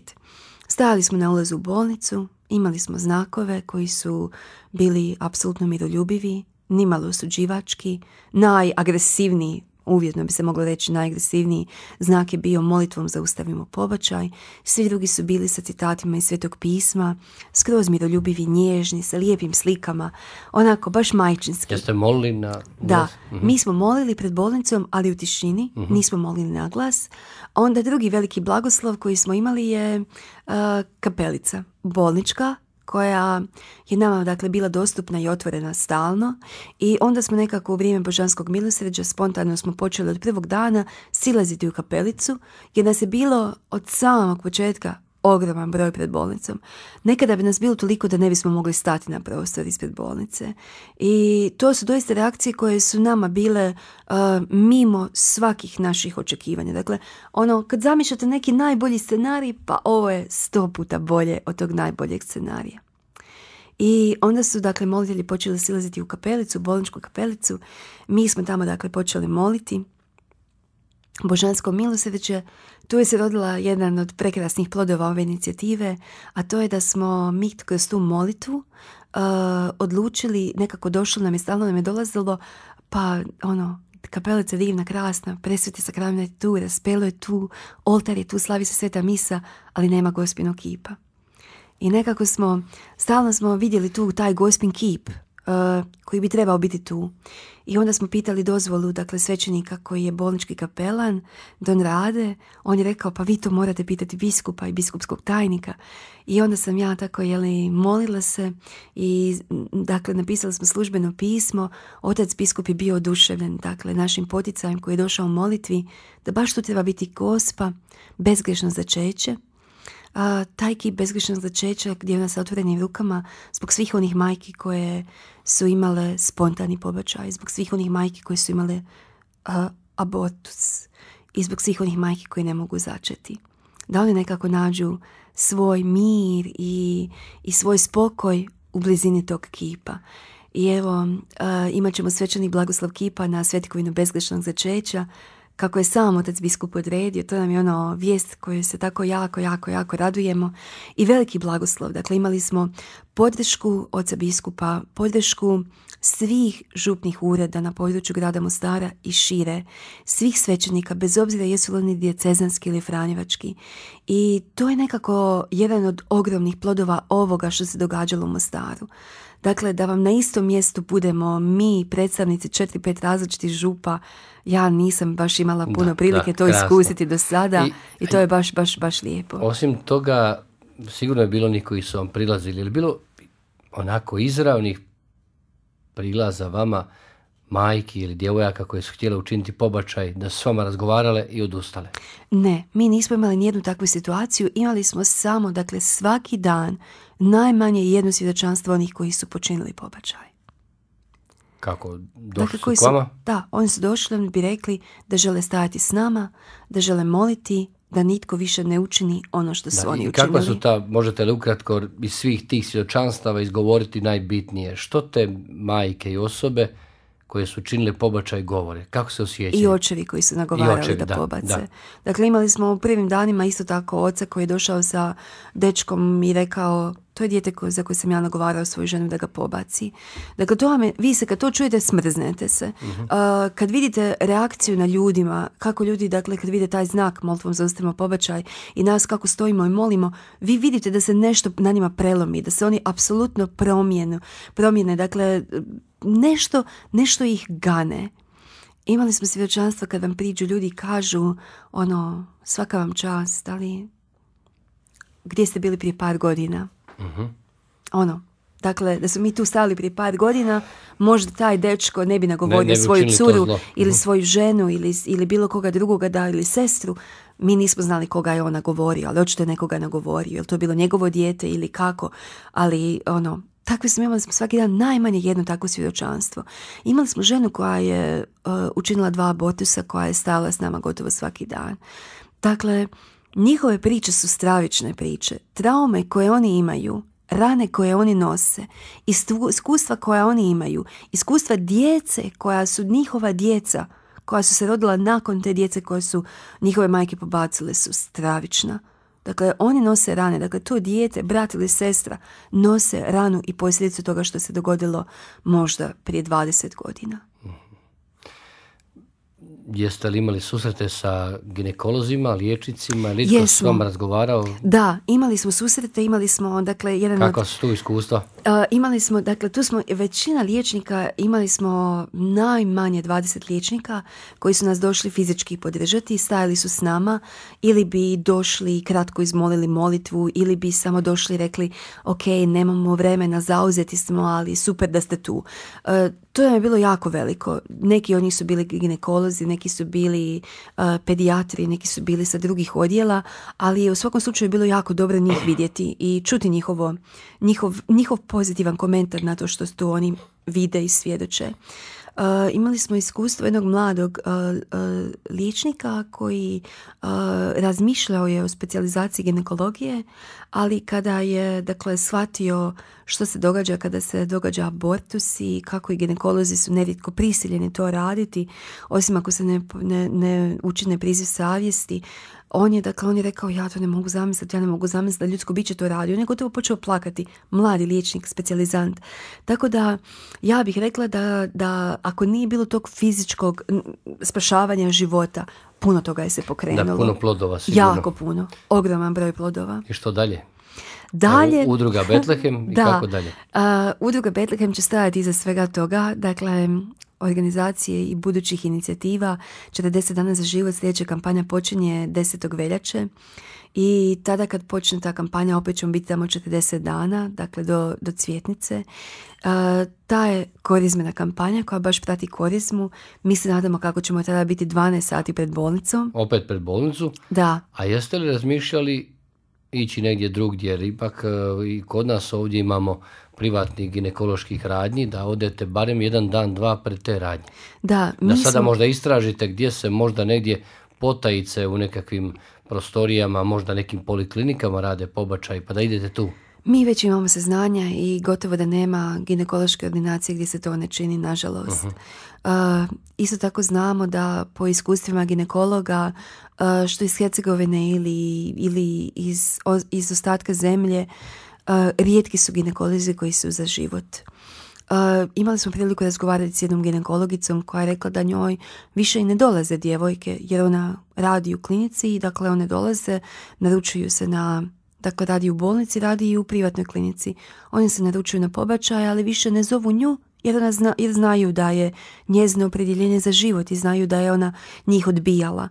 Stajali smo na ulazu u bolnicu, Imali smo znakove koji su bili apsolutno miroljubivi, nimalo osuđivački, najagresivniji uvjetno bi se moglo reći najagresivniji znak je bio molitvom zaustavimo pobačaj, svi drugi su bili sa citatima iz Svetog pisma, skroz miroljubivi, nježni, sa lijepim slikama, onako baš majčinski. Jeste molili na Da, mhm. mi smo molili pred bolnicom, ali u tišini, mhm. nismo molili na glas. Onda drugi veliki blagoslov koji smo imali je uh, kapelica, bolnička, koja je nama dakle bila dostupna i otvorena stalno i onda smo nekako u vrijeme božanskog milosređa spontano smo počeli od prvog dana silaziti u kapelicu jer nas je bilo od samog početka ogroman broj pred bolnicom. Nekada bi nas bilo toliko da ne bismo mogli stati na prostor ispred bolnice. I to su doista reakcije koje su nama bile uh, mimo svakih naših očekivanja. Dakle, ono, kad zamišljate neki najbolji scenarij, pa ovo je sto puta bolje od tog najboljeg scenarija. I onda su, dakle, molitelji počeli silaziti u kapelicu, u bolničku kapelicu. Mi smo tamo, dakle, počeli moliti. Božansko milosrdeće, tu je se rodila jedan od prekrasnih plodova ove inicijative, a to je da smo mi kroz tu molitvu uh, odlučili, nekako došlo nam je, stalno nam je dolazilo, pa ono, kapelica divna, krasna, presveti sakralna je tu, raspelo je tu, oltar je tu, slavi se sveta misa, ali nema gospinog kipa. I nekako smo, stalno smo vidjeli tu taj gospin kip Eh, koji bi trebao biti tu. I onda smo pitali dozvolu dakle, svećenika koji je bolnički kapelan, Don Rade. On je rekao, pa vi to morate pitati biskupa i biskupskog tajnika. I onda sam ja tako jeli, molila se i mm, dakle, napisali smo službeno pismo. Otac biskup je bio oduševljen dakle, našim poticajem koji je došao u molitvi da baš tu treba biti gospa, bezgrešno začeće a, taj kip bezgrišnog začeća gdje ona sa otvorenim rukama zbog svih onih majki koje su imale spontani pobačaj, zbog svih onih majki koje su imale a, abortus i zbog svih onih majki koje ne mogu začeti. Da oni nekako nađu svoj mir i, i svoj spokoj u blizini tog kipa. I evo, imat ćemo svečani blagoslav kipa na svetikovinu bezgrešnog začeća kako je sam otac biskup odredio, to nam je ono vijest koju se tako jako, jako, jako radujemo i veliki blagoslov. Dakle, imali smo podršku oca biskupa, podršku svih župnih ureda na području grada Mostara i šire, svih svećenika, bez obzira jesu li oni djecezanski ili franjevački. I to je nekako jedan od ogromnih plodova ovoga što se događalo u Mostaru. Dakle, da vam na istom mjestu budemo mi, predstavnici četiri, pet različitih župa, ja nisam baš imala puno prilike to krasno. iskusiti do sada I, to je baš, baš, baš lijepo. Osim toga, sigurno je bilo onih koji su vam prilazili, ili bilo onako izravnih prilaza vama majki ili djevojaka koje su htjele učiniti pobačaj, da su s vama razgovarale i odustale? Ne, mi nismo imali nijednu takvu situaciju, imali smo samo, dakle, svaki dan najmanje jedno svjedočanstvo onih koji su počinili pobačaj. Kako? Došli su, dakle, Da, oni su došli oni bi rekli da žele stajati s nama, da žele moliti, da nitko više ne učini ono što su oni i kako su ta, možete li ukratko iz svih tih svjedočanstava izgovoriti najbitnije? Što te majke i osobe koje su činile pobačaj govore? Kako se osjećaju? I očevi koji su nagovarali da, da pobace. Dakle, imali smo u prvim danima isto tako oca koji je došao sa dečkom i rekao to je dijete ko, za koje sam ja nagovarao svoju ženu da ga pobaci. Dakle, to vam je, vi se kad to čujete smrznete se. uh kad vidite reakciju na ljudima, kako ljudi, dakle, kad vide taj znak molitvom zaustavimo pobačaj i nas kako stojimo i molimo, vi vidite da se nešto na njima prelomi, da se oni apsolutno promijenu, promijene, dakle, nešto, nešto ih gane. Imali smo svjedočanstva kad vam priđu ljudi i kažu ono, svaka vam čast, ali gdje ste bili prije par godina? uh Ono, dakle, da su mi tu stali prije par godina, možda taj dečko ne bi nagovorio svoju curu ili mhm. svoju ženu ili, ili bilo koga drugoga da ili sestru. Mi nismo znali koga je ona govorio ali očito je nekoga nagovorio. Jel to bilo njegovo dijete ili kako, ali ono, Takvi smo imali smo svaki dan najmanje jedno takvo svjedočanstvo. Imali smo ženu koja je e, učinila dva botusa, koja je stala s nama gotovo svaki dan. Dakle, Njihove priče su stravične priče, traume koje oni imaju, rane koje oni nose, iskustva koja oni imaju, iskustva djece koja su njihova djeca, koja su se rodila nakon te djece koje su njihove majke pobacile su stravična. Dakle, oni nose rane, dakle to dijete, brat ili sestra nose ranu i posljedicu toga što se dogodilo možda prije 20 godina. Jeste li imali susrete sa ginekolozima, liječnicima, ili s vama razgovarao? Da, imali smo susrete, imali smo, dakle, jedan Kako su tu iskustva? Uh, imali smo, dakle, tu smo, većina liječnika, imali smo najmanje 20 liječnika koji su nas došli fizički podržati, stajali su s nama ili bi došli i kratko izmolili molitvu ili bi samo došli i rekli, ok, nemamo vremena, zauzeti smo, ali super da ste tu. Uh, to je bilo jako veliko. Neki od njih su bili ginekolozi, neki su bili e, pedijatri, neki su bili sa drugih odjela, ali u svakom slučaju bilo jako dobro njih vidjeti i čuti njihovo, njihov, njihov pozitivan komentar na to što tu oni vide i svjedoče. E, imali smo iskustvo jednog mladog e, liječnika koji razmišljao je o specijalizaciji ginekologije, ali kada je dakle, shvatio što se događa kada se događa abortus i kako i ginekolozi su nevitko prisiljeni to raditi, osim ako se ne, ne, ne učine priziv savjesti, on je, dakle, on je rekao ja to ne mogu zamisliti, ja ne mogu zamisliti da ljudsko biće to radi. On je gotovo počeo plakati, mladi liječnik, specijalizant. Tako da ja bih rekla da, da ako nije bilo tog fizičkog spašavanja života, puno toga je se pokrenulo. Da, puno plodova sigurno. Jako puno. Ogroman broj plodova. I što dalje? Dalje... Udruga Betlehem i da, kako dalje? Uh, udruga Betlehem će stajati iza svega toga. Dakle, organizacije i budućih inicijativa. 40 dana za život sljedeća kampanja počinje 10. veljače. I tada kad počne ta kampanja, opet ćemo biti tamo 40 dana, dakle do, do cvjetnice, e, ta je korizmena kampanja koja baš prati korizmu. Mi se nadamo kako ćemo tada biti 12 sati pred bolnicom. Opet pred bolnicu? Da. A jeste li razmišljali ići negdje drugdje, jer ipak e, i kod nas ovdje imamo privatnih ginekoloških radnji, da odete barem jedan dan, dva pred te radnje. Da, mi sada možda istražite gdje se možda negdje potajice u nekakvim prostorijama, možda nekim poliklinikama rade pobačaj, pa da idete tu? Mi već imamo saznanja i gotovo da nema ginekološke ordinacije gdje se to ne čini, nažalost. Mhm. uh isto tako znamo da po iskustvima ginekologa, uh, što iz Hercegovine ili, ili iz, iz ostatka zemlje, uh, rijetki su ginekolozi koji su za život imali smo priliku razgovarati s jednom ginekologicom koja je rekla da njoj više i ne dolaze djevojke jer ona radi u klinici i dakle one dolaze, naručuju se na dakle radi u bolnici, radi i u privatnoj klinici. Oni se naručuju na pobačaj, ali više ne zovu nju jer, jer znaju da je njezino opredjeljenje za život i znaju da je ona njih odbijala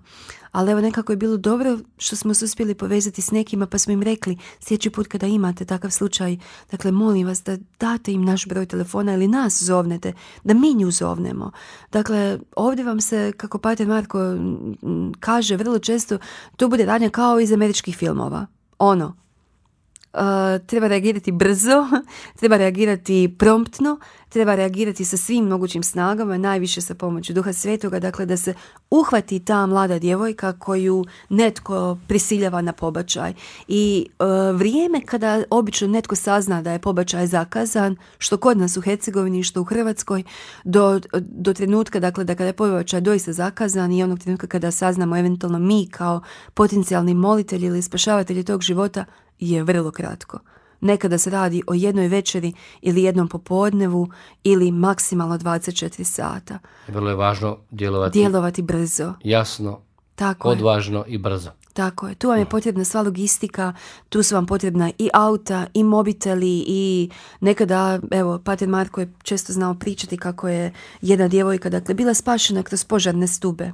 ali evo nekako je bilo dobro što smo se uspjeli povezati s nekima pa smo im rekli sljedeći put kada imate takav slučaj, dakle molim vas da date im naš broj telefona ili nas zovnete, da mi nju zovnemo. Dakle, ovdje vam se, kako Pater Marko mm, mm, kaže vrlo često, to bude radnja kao iz američkih filmova. Ono, Eh, treba reagirati brzo, treba reagirati promptno, treba reagirati sa svim mogućim snagama, najviše sa pomoću Duha Svetoga, dakle da se uhvati ta mlada djevojka koju netko prisiljava na pobačaj. I eh, vrijeme kada obično netko sazna da je pobačaj zakazan, što kod nas u Hercegovini, što u Hrvatskoj, do, trenutka dakle, da kada je pobačaj doista zakazan i onog trenutka kada saznamo eventualno mi kao potencijalni molitelji ili spašavatelji tog života, je vrlo kratko. Nekada se radi o jednoj večeri ili jednom popodnevu ili maksimalno 24 sata. Vrlo je važno djelovati, djelovati brzo. Jasno, Tako odvažno je. i brzo. Tako je. Tu vam je potrebna sva logistika, tu su vam potrebna i auta, i mobiteli, i nekada, evo, Pater Marko je često znao pričati kako je jedna djevojka, dakle, bila spašena kroz požarne stube.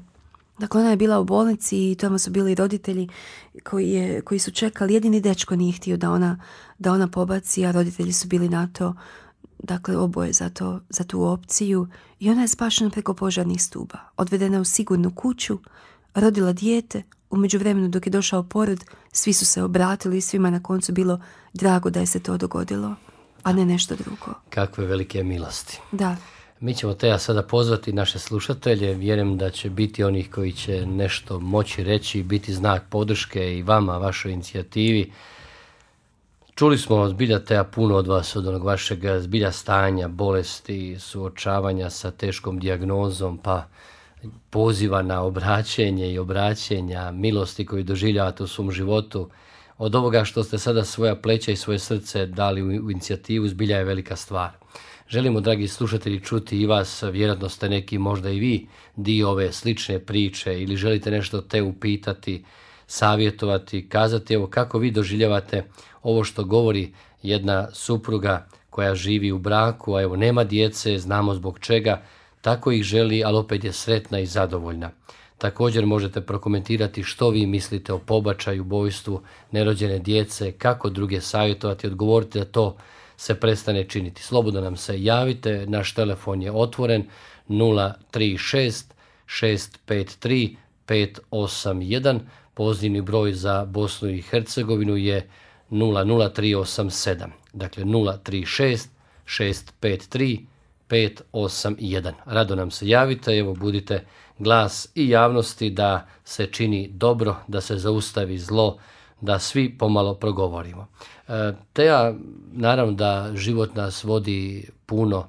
Dakle, ona je bila u bolnici i tamo su bili roditelji koji, je, koji su čekali. Jedini dečko nije htio da ona, da ona pobaci, a roditelji su bili na to, dakle, oboje za, to, za tu opciju. I ona je spašena preko požarnih stuba, odvedena u sigurnu kuću, rodila dijete. U međuvremenu dok je došao porod, svi su se obratili i svima na koncu bilo drago da je se to dogodilo, a ne nešto drugo. Kakve velike milosti. Da. Mi ćemo te ja sada pozvati naše slušatelje, vjerujem da će biti onih koji će nešto moći reći, biti znak podrške i vama, vašoj inicijativi. Čuli smo zbilja teja puno od vas, od onog vašeg zbilja stanja, bolesti, suočavanja sa teškom dijagnozom, pa poziva na obraćenje i obraćenja, milosti koju doživljavate u svom životu. Od ovoga što ste sada svoja pleća i svoje srce dali u inicijativu, zbilja je velika stvar. Želimo, dragi slušatelji, čuti i vas, vjerojatno ste neki, možda i vi, dio ove slične priče ili želite nešto te upitati, savjetovati, kazati, evo kako vi doživljavate ovo što govori jedna supruga koja živi u braku, a evo nema djece, znamo zbog čega, tako ih želi, ali opet je sretna i zadovoljna. Također možete prokomentirati što vi mislite o pobačaju, bojstvu, nerođene djece, kako druge savjetovati, odgovorite da to se prestane činiti. Slobodno nam se javite, naš telefon je otvoren 036 653 581. pozivni broj za Bosnu i Hercegovinu je 00387. Dakle 036 653 581. Rado nam se javite, evo budite glas i javnosti da se čini dobro, da se zaustavi zlo, da svi pomalo progovorimo. E, te ja, naravno da život nas vodi puno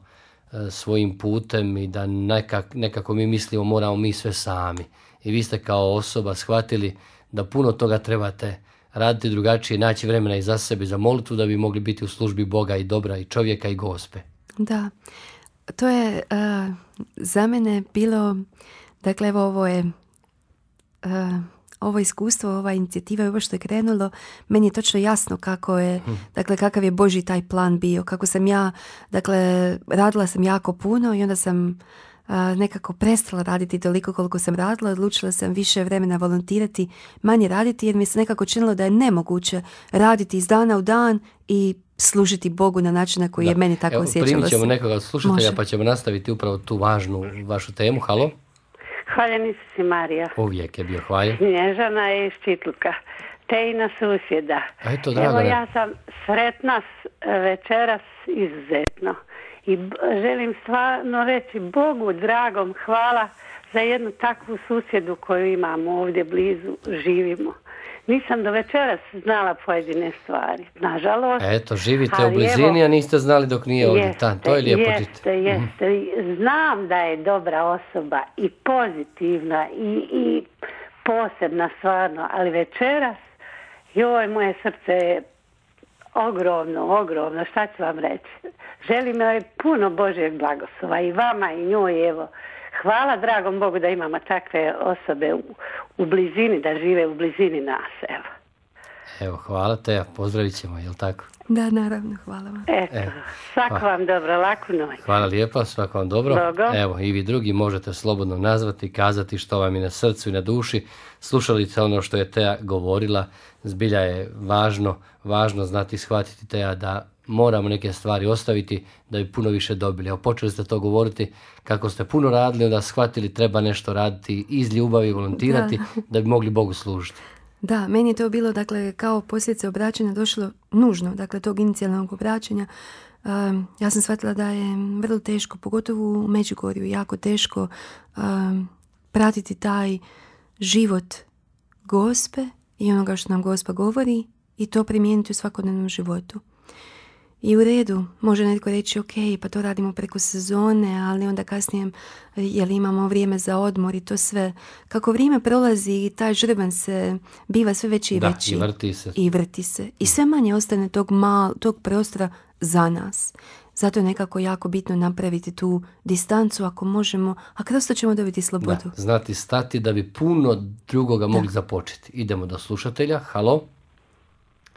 e, svojim putem i da nekak, nekako mi mislimo moramo mi sve sami. I vi ste kao osoba shvatili da puno toga trebate raditi drugačije, naći vremena i za sebe, za molitvu, da bi mogli biti u službi Boga i dobra i čovjeka i gospe. Da, to je e, za mene bilo, dakle ovo je ovo iskustvo, ova inicijativa i ovo što je krenulo, meni je točno jasno kako je, hm. dakle kakav je Boži taj plan bio, kako sam ja, dakle radila sam jako puno i onda sam nekako prestala raditi toliko koliko sam radila, odlučila sam više vremena volontirati, manje raditi jer mi se nekako činilo da je nemoguće raditi iz dana u dan i služiti Bogu na način na koji da. je meni tako Evo, osjećalo. Primit ćemo nekoga od slušatelja pa ćemo nastaviti upravo tu važnu vašu temu. Halo? Hvaljen si Marija. Uvijek je bio hvaljen. Snježana je iz Čitluka. susjeda. eto, Evo, ja sam sretna e, večeras izuzetno. I želim stvarno reći Bogu dragom hvala za jednu takvu susjedu koju imamo ovdje blizu, živimo. Nisam do večeras znala pojedine stvari, nažalost. Eto, živite u blizini, a niste znali dok nije ovdje. Jeste, to je lijepo jeste, jeste. Mhm. Znam da je dobra osoba i pozitivna i, i posebna stvarno, ali večeras, joj, moje srce je ogromno, ogromno, šta ću vam reći. Želim joj puno Božeg blagoslova i vama i njoj, evo hvala dragom Bogu da imamo takve osobe u, blizini, da žive u blizini nas. Evo. hvala te, pozdravit ćemo, jel tako? Da, naravno, hvala vam. Eto, svako vam dobro, laku noć. Hvala lijepa, svako vam dobro. Evo, i vi drugi možete slobodno nazvati, kazati što vam je na srcu i na duši. Slušali ste ono što je Teja govorila, zbilja je važno, važno znati shvatiti Teja da moramo neke stvari ostaviti da bi puno više dobili. Evo, počeli ste to govoriti kako ste puno radili, onda shvatili treba nešto raditi iz ljubavi, volontirati da, bi mogli Bogu služiti. Da, meni je to bilo dakle kao posljedice obraćanja došlo nužno, dakle tog inicijalnog obraćanja. Ehm, ja sam shvatila da je vrlo teško, pogotovo u Međugorju, jako teško ehm, pratiti taj život gospe i onoga što nam gospa govori i to primijeniti u svakodnevnom životu. I u redu, može netko reći ok, pa to radimo preko sezone, ali onda kasnije jel imamo vrijeme za odmor i to sve. Kako vrijeme prolazi i taj žrban se biva sve veći i da, veći. I vrti se. I vrti se. I sve manje ostane tog, mal, tog prostora za nas. Zato je nekako jako bitno napraviti tu distancu ako možemo, a kroz to ćemo dobiti slobodu. Da, znati stati da bi puno drugoga mogli započeti. Idemo do slušatelja. Halo.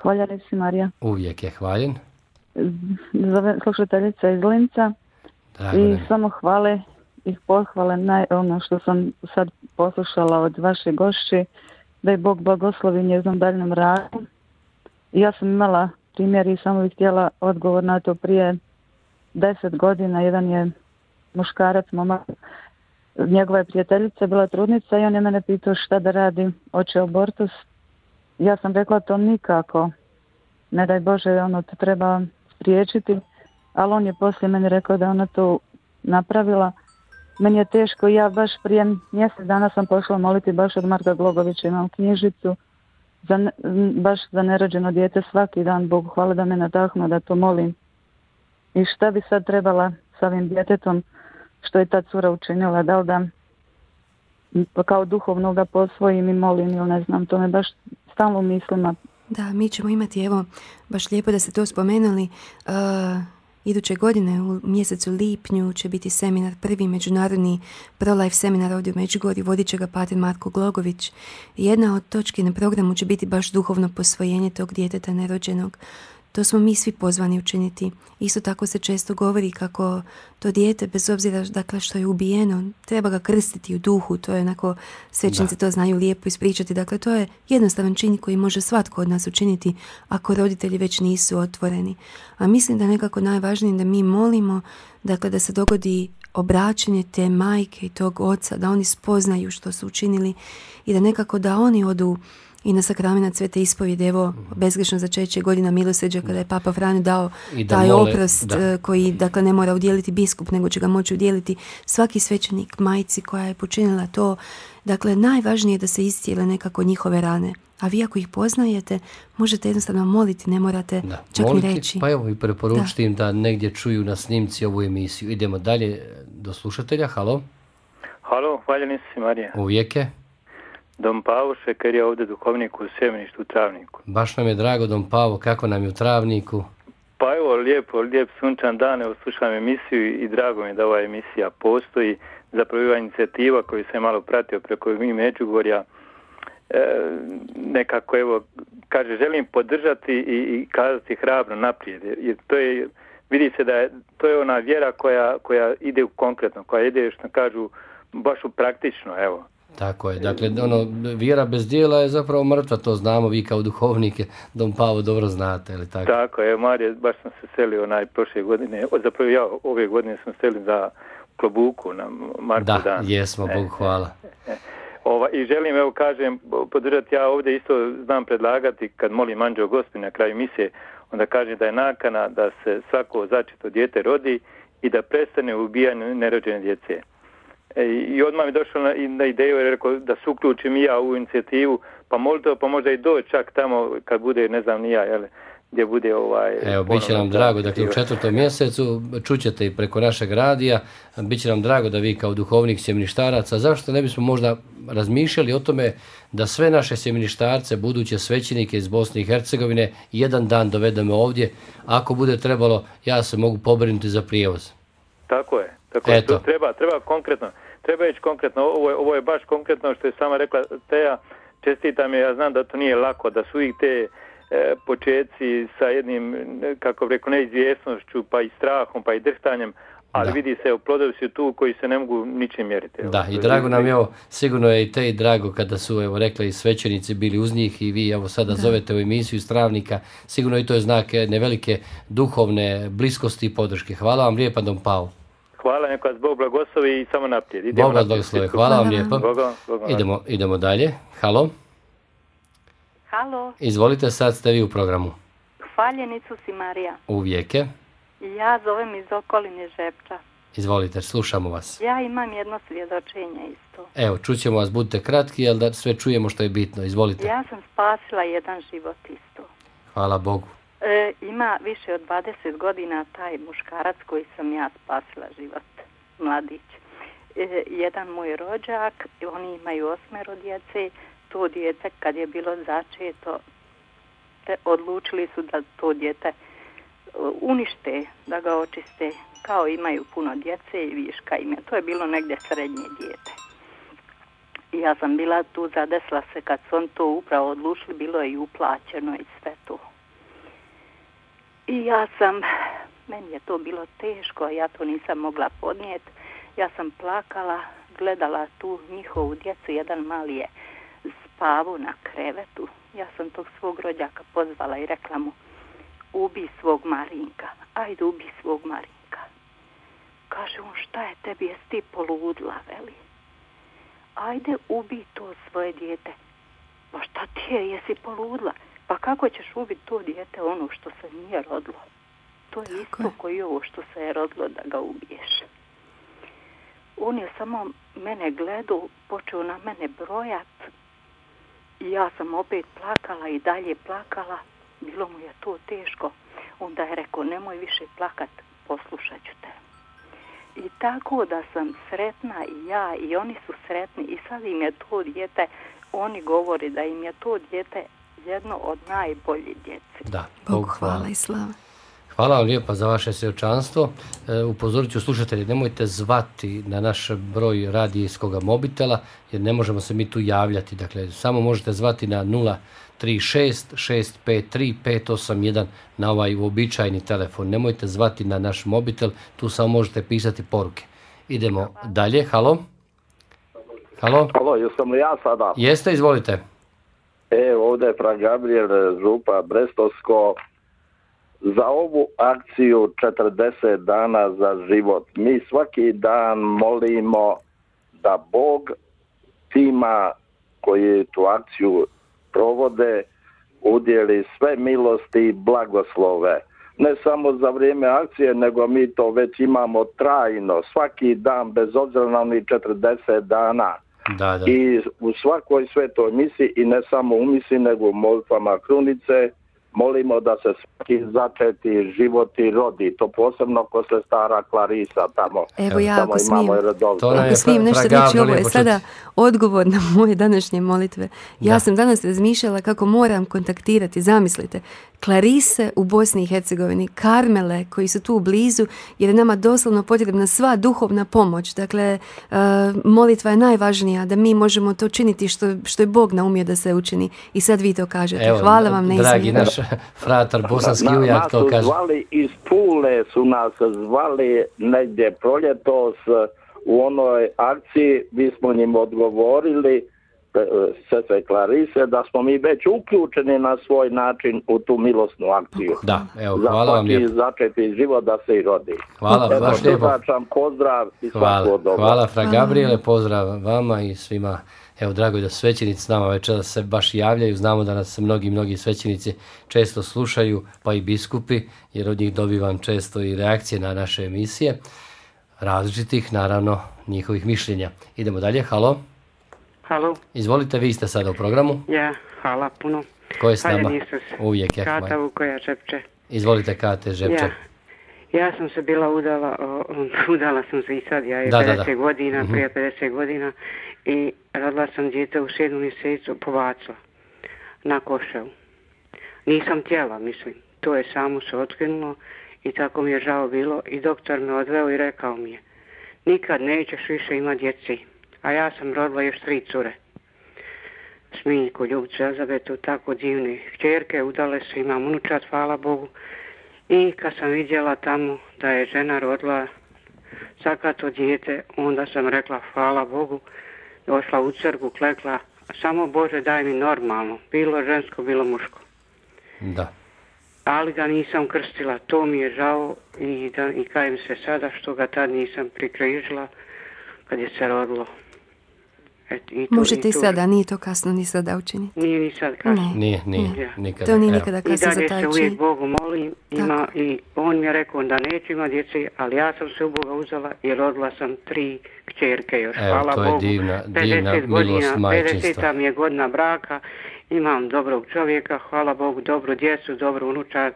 Hvala, Marija. Uvijek je hvaljen zovem slušateljica iz Linca i samo hvale i pohvale na ono što sam sad poslušala od vaše gošće da je Bog blagoslovi njeznom daljnom radu. Ja sam imala primjer i samo bih htjela odgovor na to prije deset godina. Jedan je muškarac, mama, njegova je prijateljica, bila trudnica i on je mene pitao šta da radi, oče abortus. Ja sam rekla to nikako. Ne daj Bože, ono, to treba spriječiti, ali on je poslije meni rekao da ona to napravila. Meni je teško, ja baš prije mjesec dana sam pošla moliti baš od Marka Glogovića, imam knjižicu, za, baš za nerođeno dijete svaki dan, Bogu hvala da me nadahnu da to molim. I šta bi sad trebala sa ovim djetetom, što je ta cura učinila, da li da kao duhovno ga posvojim i molim ili ne znam, to me baš stalno u mislima da, mi ćemo imati, evo, baš lijepo da ste to spomenuli, uh, iduće godine u mjesecu lipnju će biti seminar, prvi međunarodni pro-life seminar ovdje u Međugorju, vodit će ga Pater Marko Glogović. Jedna od točki na programu će biti baš duhovno posvojenje tog djeteta nerođenog. To smo mi svi pozvani učiniti. Isto tako se često govori kako to dijete, bez obzira dakle, što je ubijeno, treba ga krstiti u duhu. To je onako, svećnice to znaju lijepo ispričati. Dakle, to je jednostavan čin koji može svatko od nas učiniti ako roditelji već nisu otvoreni. A mislim da nekako najvažnije da mi molimo dakle, da se dogodi obraćanje te majke i tog oca, da oni spoznaju što su učinili i da nekako da oni odu i na sakramenat svete ispovjede, evo bezgrešno začeće godina milosređa kada je Papa Franjo dao taj oprost eh, koji dakle ne mora udjeliti biskup nego će ga moći udjeliti svaki svećenik majci koja je počinila to. Dakle, najvažnije je da se istijele nekako njihove rane. A vi ako ih poznajete, možete jednostavno moliti, ne morate čak ni reći. Pa evo i preporučiti im da negdje čuju na snimci ovu emisiju. Idemo dalje do slušatelja. Halo. Halo, nisi Marija. Uvijek je. Dom Pavo Šeker je ovdje duhovnik u Sjemeništu u Travniku. Baš nam je drago Dom Pavo, kako nam je u Travniku? Pa evo, lijepo, lijep sunčan dan, evo slušam emisiju i drago mi je da ova emisija postoji. Zapravo je inicijativa koju sam malo pratio preko mi Međugorja, e, nekako evo, kaže, želim podržati i, i kazati hrabro naprijed, jer to je, vidi se da je, to je ona vjera koja, koja ide u konkretno, koja ide, što kažu, baš u praktično, evo. Tako je, dakle, ono, vjera bez dijela je zapravo mrtva, to znamo vi kao duhovnike, Dom Pavo dobro znate, ili tako? Tako je, Marije, baš sam se selio onaj prošle godine, zapravo ja ove godine sam selio za Klobuku na Marku Dan. Da, jesmo, e, Bogu e, hvala. E, ova, I želim, evo kažem, podržati, ja ovdje isto znam predlagati, kad molim Anđeo Gospi na kraju misije, onda kaže da je nakana da se svako začeto dijete rodi i da prestane ubijanje nerođene djece. E, i odmah mi došlo na, na ideju rekao da se uključim i ja u inicijativu, pa pa možda i doći čak tamo kad bude, ne znam, nija, jel, gdje bude ovaj... Evo, bit će nam drago, dakle u četvrtom mjesecu čućete i preko našeg radija, bit će nam drago da vi kao duhovnik sjemništaraca, zašto ne bismo možda razmišljali o tome da sve naše sjemništarce, buduće svećenike iz Bosne i Hercegovine, jedan dan dovedemo ovdje, ako bude trebalo, ja se mogu pobrinuti za prijevoz. Tako je. Tako to treba, treba konkretno, treba ići konkretno, ovo je, ovo je baš konkretno što je sama rekla Teja, čestitam je, ja znam da to nije lako, da su uvijek te e, počeci sa jednim, kako rekao, neizvjesnošću, pa i strahom, pa i drhtanjem, ali vidi se, plodovi su tu koji se ne mogu ničim mjeriti. Da, i drago nam je ovo, sigurno je i te i drago kada su, evo rekla, i svećenici bili uz njih i vi, evo sada zovete u emisiju Stravnika, sigurno i to je znak nevelike duhovne bliskosti i podrške. Hvala vam lijepa, Dom Pao. Hvala, neka vas Bog i samo naprijed. Idemo Bog vas blagoslovi, hvala vam lijepo. idemo, idemo dalje. Halo. Halo. Izvolite, sad ste vi u programu. Hvaljen Isus i Marija. Uvijek je. Ja zovem iz okoline Žepča. Izvolite, slušamo vas. Ja imam jedno svjedočenje isto. Evo, čućemo vas, budite kratki, ali da sve čujemo što je bitno. Izvolite. Ja sam spasila jedan život isto. Hvala Bogu. E, ima više od 20 godina taj muškarac koji sam ja spasila život, mladić. E, jedan moj rođak, oni imaju osmero djece, to dijete kad je bilo začeto, te odlučili su da to dijete e, unište, da ga očiste, kao imaju puno djece i viška ime. To je bilo negdje srednje dijete. Ja sam bila tu, zadesla se kad su on to upravo odlučili, bilo je i uplaćeno i sve to. I ja sam, meni je to bilo teško, ja to nisam mogla podnijet. Ja sam plakala, gledala tu njihovu djecu, jedan mali je spavu na krevetu. Ja sam tog svog rođaka pozvala i rekla mu, ubi svog Marinka, ajde ubi svog Marinka. Kaže on, šta je tebi, jesi ti poludla, veli. Ajde ubi to svoje dijete. Pa šta ti je, jesi poludla? Pa kako ćeš ubiti to dijete ono što se nije rodilo? To je isto koji ovo što se je rodilo da ga ubiješ. On je samo mene gledao, počeo na mene brojat i ja sam opet plakala i dalje plakala. Bilo mu je to teško. Onda je rekao, nemoj više plakat, poslušat ću te. I tako da sam sretna i ja i oni su sretni i sad im je to dijete, oni govori da im je to dijete jedno od najboljih djece. Da, hvala i slava. Hvala vam lijepa za vaše svjedočanstvo. E, upozorit ću slušatelji, nemojte zvati na naš broj radijskog mobitela, jer ne možemo se mi tu javljati. Dakle, samo možete zvati na 036 653 581 na ovaj uobičajeni telefon. Nemojte zvati na naš mobitel, tu samo možete pisati poruke. Idemo dalje, halo. Halo? Halo, jesam ja sada? Jeste, izvolite. E, ovdje je Fran Gabriel, e, župa Brestosko Za ovu akciju 40 dana za život mi svaki dan molimo da Bog tima koji tu akciju provode udjeli sve milosti i blagoslove. Ne samo za vrijeme akcije, nego mi to već imamo trajno, svaki dan, bez obzira na onih 40 dana. Da, I u svakoj svetoj misi i ne samo u misi nego u molitvama krunice molimo da se svaki začeti život i rodi. To posebno ko se stara Klarisa tamo. Evo ja ako smijem, ako smijem nešto reći, ovo je sada odgovor na moje današnje molitve. Ja sam danas razmišljala kako moram kontaktirati, zamislite, Klarise u Bosni i Hercegovini, Karmele koji su tu blizu jer je nama doslovno potrebna sva duhovna pomoć. Dakle, e, molitva je najvažnija da mi možemo to činiti što, što je Bog naumio da se učini. I sad vi to kažete. Evo, Hvala vam na Dragi naš fratar bosanski na, to kaže. zvali iz Pule su nas zvali negdje proljetos u onoj akciji. mi smo njim odgovorili E, sve Klarise da smo mi već uključeni na svoj način u tu milosnu akciju. Da, evo, hvala vam lijepo. život da se i rodi. Hvala, vam, baš lijepo. pozdrav i dobro. Hvala, Fra Gabriele, pozdrav vama i svima. Evo, drago je da svećenici s nama večeras se baš javljaju. Znamo da nas mnogi, mnogi svećenici često slušaju, pa i biskupi, jer od njih dobivam često i reakcije na naše emisije. Različitih, naravno, njihovih mišljenja. Idemo dalje, halo. Halo. Izvolite, vi ste sada u programu. Ja, hvala puno. Ko je s nama? Uvijek, ja. Kata Vukoja Žepče. Izvolite, Kate Žepče. Ja. ja sam se bila udala, udala sam se i sad, ja je da, 50 godina, mhm. prije 50 godina i radila sam djete u sedmu mjesecu povaca na Koševu. Nisam tijela, mislim. To je samo se otkrenulo i tako mi je žao bilo i doktor me odveo i rekao mi je nikad nećeš više imati djeci a ja sam rodila još tri cure. smiljku Ljubcu, Azabetu, tako divne kćerke, udale su, imam unučat, hvala Bogu. I kad sam vidjela tamo da je žena rodila to dijete, onda sam rekla hvala Bogu, došla u crgu, klekla, samo Bože daj mi normalno, bilo žensko, bilo muško. Da. Ali ga nisam krstila, to mi je žao i, da, i kajem se sada što ga tad nisam prikrižila kad je se rodilo. Možete i sada, nije to kasno ni sada učiniti. Nije ni sad kasno. Ne. Nije, nije, nikada. To nije nikada kasno za taj čin. I dalje se uvijek Bogu molim, ima, i on mi je rekao da neću ima djece, ali ja sam se u Boga uzela i rodila sam tri kćerke još. Evo, Hvala to je Bogu. divna, divna milost majčinstva. 50 mi je godina braka, imam dobrog čovjeka, hvala Bogu, dobru djecu, dobru unučar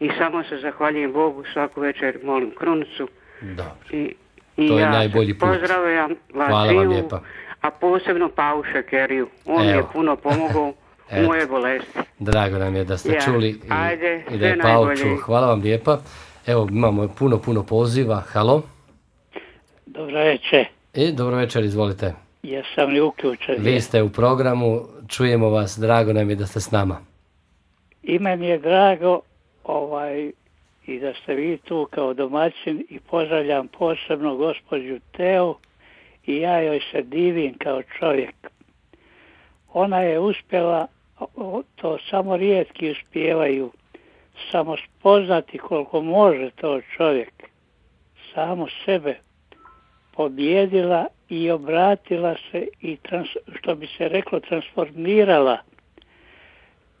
i samo se zahvaljujem Bogu, svaku večer molim krunicu. Dobro. I, i to je najbolji put. Pozdravljam vas Hvala vam lijepa a posebno Pauša Keriju. On Evo. je puno pomogao u moje bolesti. Drago nam je da ste čuli i, i da je Pauču. Hvala vam lijepa. Evo imamo puno, puno poziva. Halo? Dobro večer. I dobro večer, izvolite. sam li uključen? Vi ste u programu, čujemo vas, drago nam je da ste s nama. Ime mi je drago ovaj, i da ste vi tu kao domaćin i pozdravljam posebno gospođu Teo i ja joj se divim kao čovjek. Ona je uspjela, to samo rijetki uspijevaju, samo spoznati koliko može to čovjek. Samo sebe pobjedila i obratila se i što bi se reklo transformirala.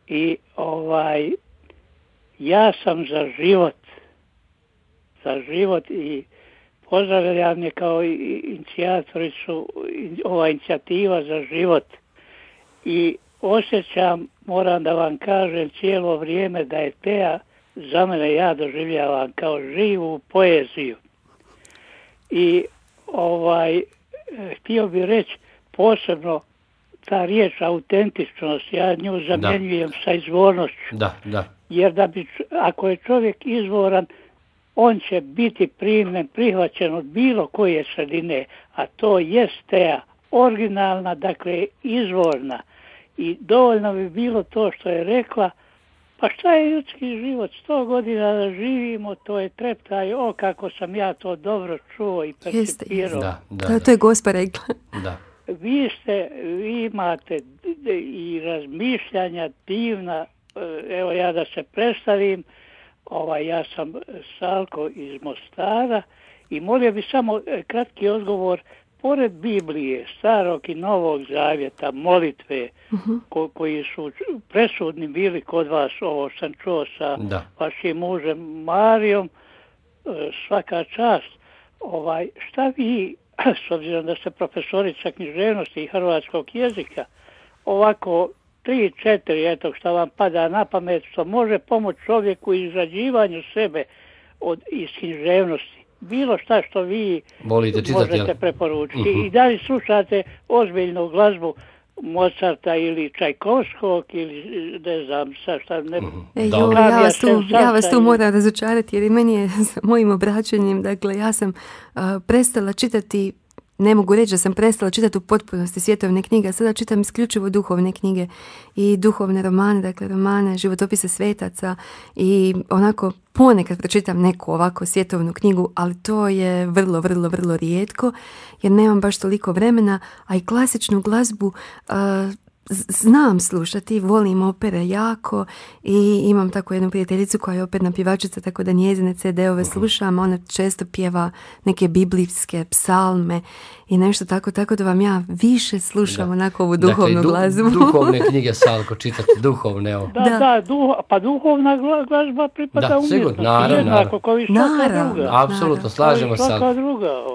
I ovaj ja sam za život. Za život i pozdravljam je kao su ova inicijativa za život. I osjećam, moram da vam kažem cijelo vrijeme da je Teja za mene ja doživljavam kao živu poeziju. I ovaj, htio bih reći posebno ta riječ autentičnost, ja nju zamjenjujem sa izvornošću. Da, da. Jer da bi, ako je čovjek izvoran, on će biti primljen, prihvaćen od bilo koje sredine, a to jeste originalna, dakle izvorna. I dovoljno bi bilo to što je rekla, pa šta je ljudski život? Sto godina da živimo, to je treptaj, o kako sam ja to dobro čuo i percipirao. Da, da, da, to je gospa rekla. Da. Vi ste, vi imate i razmišljanja divna, e, evo ja da se predstavim, Ovaj, ja sam e, Salko iz Mostara i molio bi samo e, kratki odgovor pored Biblije, starog i novog zavjeta, molitve mhm. ko, koji su presudni bili kod vas, ovo sam čuo sa vašim mužem Marijom, e, svaka čast. Ovaj, šta vi, s obzirom da ste profesorica književnosti i hrvatskog jezika, ovako tri, četiri, eto što vam pada na pamet, što može pomoći čovjeku u izrađivanju sebe od, iz Bilo šta što vi možete preporučiti. I mhm. da li slušate ozbiljnu glazbu Mozarta ili Čajkovskog ili ne znam sa šta ne... Mhm. E, ja, vas tu, moram razočarati jer i meni je s mojim obraćanjem, dakle ja sam prestala čitati ne mogu reći da sam prestala čitati u potpunosti svjetovne knjige, a sada čitam isključivo duhovne knjige i duhovne romane, dakle romane, životopise svetaca i onako ponekad pročitam neku ovako svjetovnu knjigu, ali to je vrlo, vrlo, vrlo rijetko jer nemam baš toliko vremena, a i klasičnu glazbu uh, znam slušati, volim opere jako i imam tako jednu prijateljicu koja je opet pivačica tako da njezine CD-ove mhm. slušam. Ona često pjeva neke biblijske psalme i nešto tako, tako da vam ja više slušam da. onako ovu duhovnu dakle, du, duhovne knjige Salko čitati, duhovne. Evo. Da, da, da duho, pa duhovna glazba pripada da, sigurno, Naravno, naravno. Kao i naravno, apsolutno, slažemo se.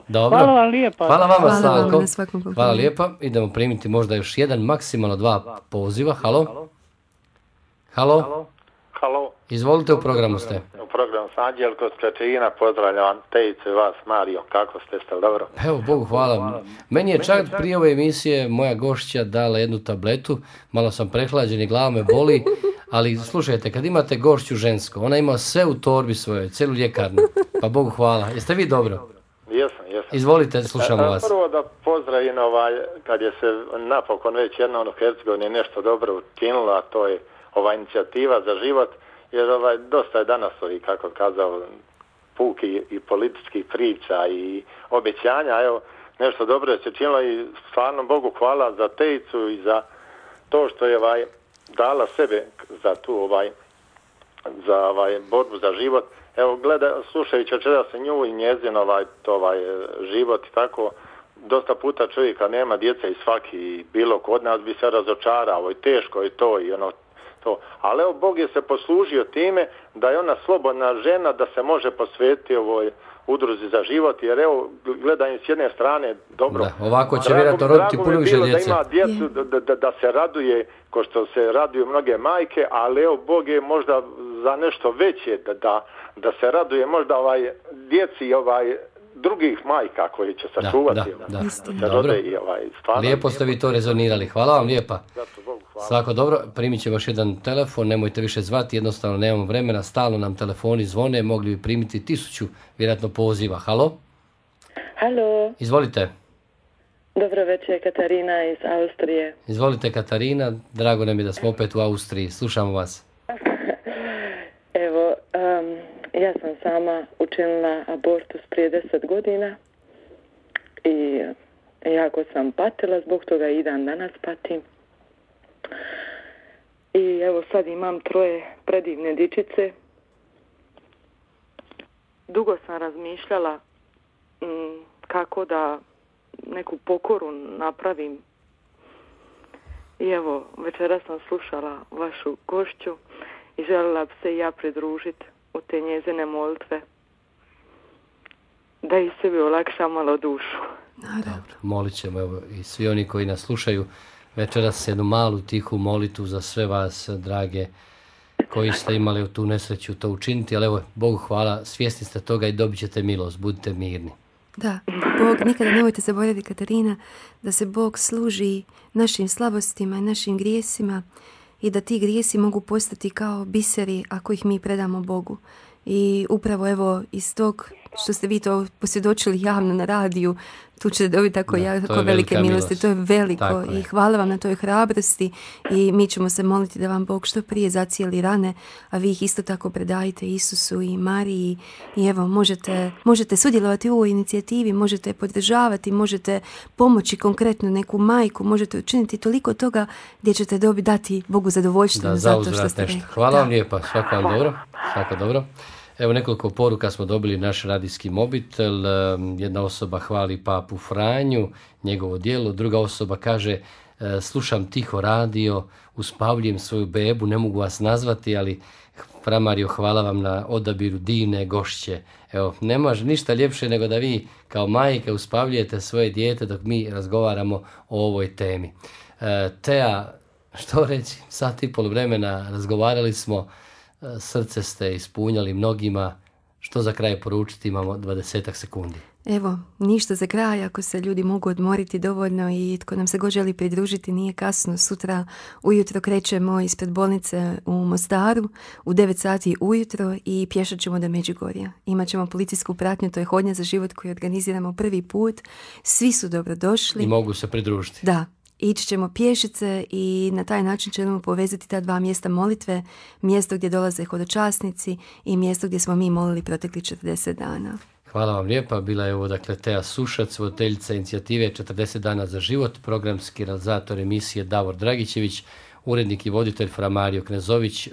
Dobro. Hvala vam lijepa. Hvala vama, Hvala Salko. Vam Hvala lijepa. Idemo primiti možda još jedan, maksimalno dva poziva. Halo. Halo. Halo. Halo. Izvolite, u programu ste. U programu sam Anđelko Skračina, pozdravljam vam i vas Mario, kako ste, ste dobro? Evo, Bogu hvala. Meni je čak prije ove emisije moja gošća dala jednu tabletu, malo sam prehlađen i glava me boli, ali slušajte, kad imate gošću žensko, ona ima sve u torbi svojoj, celu ljekarnu, pa Bogu hvala. Jeste vi dobro? Jesam, jesam. Izvolite, slušamo e, e, vas. Prvo da pozdravim ovaj, kad je se napokon već jedna ono hercegovine nešto dobro učinilo, a to je ova inicijativa za život, jer ovaj, dosta je danas ovih, kako kazao, puki i političkih priča i obećanja, evo, nešto dobro je se činilo i stvarno Bogu hvala za Tejicu i za to što je ovaj, dala sebe za tu ovaj, za ovaj, borbu za život. Evo, gleda, slušajući očera se nju i njezin ovaj, to, ovaj, život i tako, dosta puta čovjeka nema djeca i svaki bilo kod nas bi se razočarao i teško je to i ono to. Ali evo, Bog je se poslužio time da je ona slobodna žena, da se može posvetiti ovoj udruzi za život, jer evo, gledam s jedne strane, dobro. Da, ovako će vjerojatno roditi puno više djece. Da ima djecu, da, se raduje, ko što se raduju mnoge majke, ali evo, Bog je možda za nešto veće, da, da, da se raduje možda ovaj djeci ovaj drugih majka koji će sačuvati. Da, da, da. dobro. ovaj, lijepo ste vi to rezonirali. Hvala vam lijepa. Svako dobro, primit će vaš jedan telefon, nemojte više zvati, jednostavno nemamo vremena, stalno nam telefoni zvone, mogli bi primiti tisuću, vjerojatno poziva. Halo? Halo. Izvolite. Dobro večer, Katarina iz Austrije. Izvolite Katarina, drago nam je da smo opet u Austriji, slušamo vas. sama učinila abortus prije deset godina i jako sam patila zbog toga i dan danas patim. I evo sad imam troje predivne dičice. Dugo sam razmišljala mm, kako da neku pokoru napravim. I evo, večera sam slušala vašu gošću i željela bi se i ja pridružiti u te njezine molitve da i sebi olakša malo dušu. Dobro, molit ćemo evo, i svi oni koji nas slušaju večeras jednu malu tihu molitu za sve vas, drage, koji ste imali u tu nesreću to učiniti, ali evo, Bogu hvala, svjesni ste toga i dobit ćete milost, budite mirni. Da, Bog, nikada nemojte zaboraviti, Katarina, da se Bog služi našim slabostima i našim grijesima, i da ti grijesi mogu postati kao biseri ako ih mi predamo Bogu. I upravo evo iz tog što ste vi to posvjedočili javno na radiju, tu ćete dobiti tako, jako velike milosti. To je veliko i hvala vam na toj hrabrosti i mi ćemo se moliti da vam Bog što prije zacijeli rane, a vi ih isto tako predajte Isusu i Mariji i evo možete, možete sudjelovati u ovoj inicijativi, možete podržavati, možete pomoći konkretno neku majku, možete učiniti toliko toga gdje ćete dati Bogu zadovoljstvo. zato što ste... Nešto. Hvala vam lijepa, svako vam dobro, svako dobro. Evo nekoliko poruka smo dobili naš radijski mobitel. Jedna osoba hvali papu Franju, njegovo djelo. Druga osoba kaže e, slušam tiho radio, uspavljujem svoju bebu, ne mogu vas nazvati, ali Framario, hvala vam na odabiru divne gošće. Evo, ne može ništa ljepše nego da vi kao majke uspavljujete svoje dijete dok mi razgovaramo o ovoj temi. Teja, Tea, što reći, sat i pol vremena razgovarali smo E, srce ste ispunjali mnogima. Što za kraj poručiti? Imamo 20 sekundi. Evo, ništa za kraj, ako se ljudi mogu odmoriti dovoljno i tko nam se god želi pridružiti, nije kasno. Sutra ujutro krećemo ispred bolnice u Mostaru u 9 sati ujutro i pješat ćemo do Međugorja. Imaćemo policijsku pratnju, to je hodnja za život koju organiziramo prvi put. Svi su dobrodošli. I mogu se pridružiti. Da, ići ćemo pješice i na taj način ćemo povezati ta dva mjesta molitve, mjesto gdje dolaze hodočasnici i mjesto gdje smo mi molili protekli 40 dana. Hvala vam lijepa. Bila je ovo dakle Teja Sušac, voditeljica inicijative 40 dana za život, programski realizator emisije Davor Dragićević, urednik i voditelj Framario Knezović.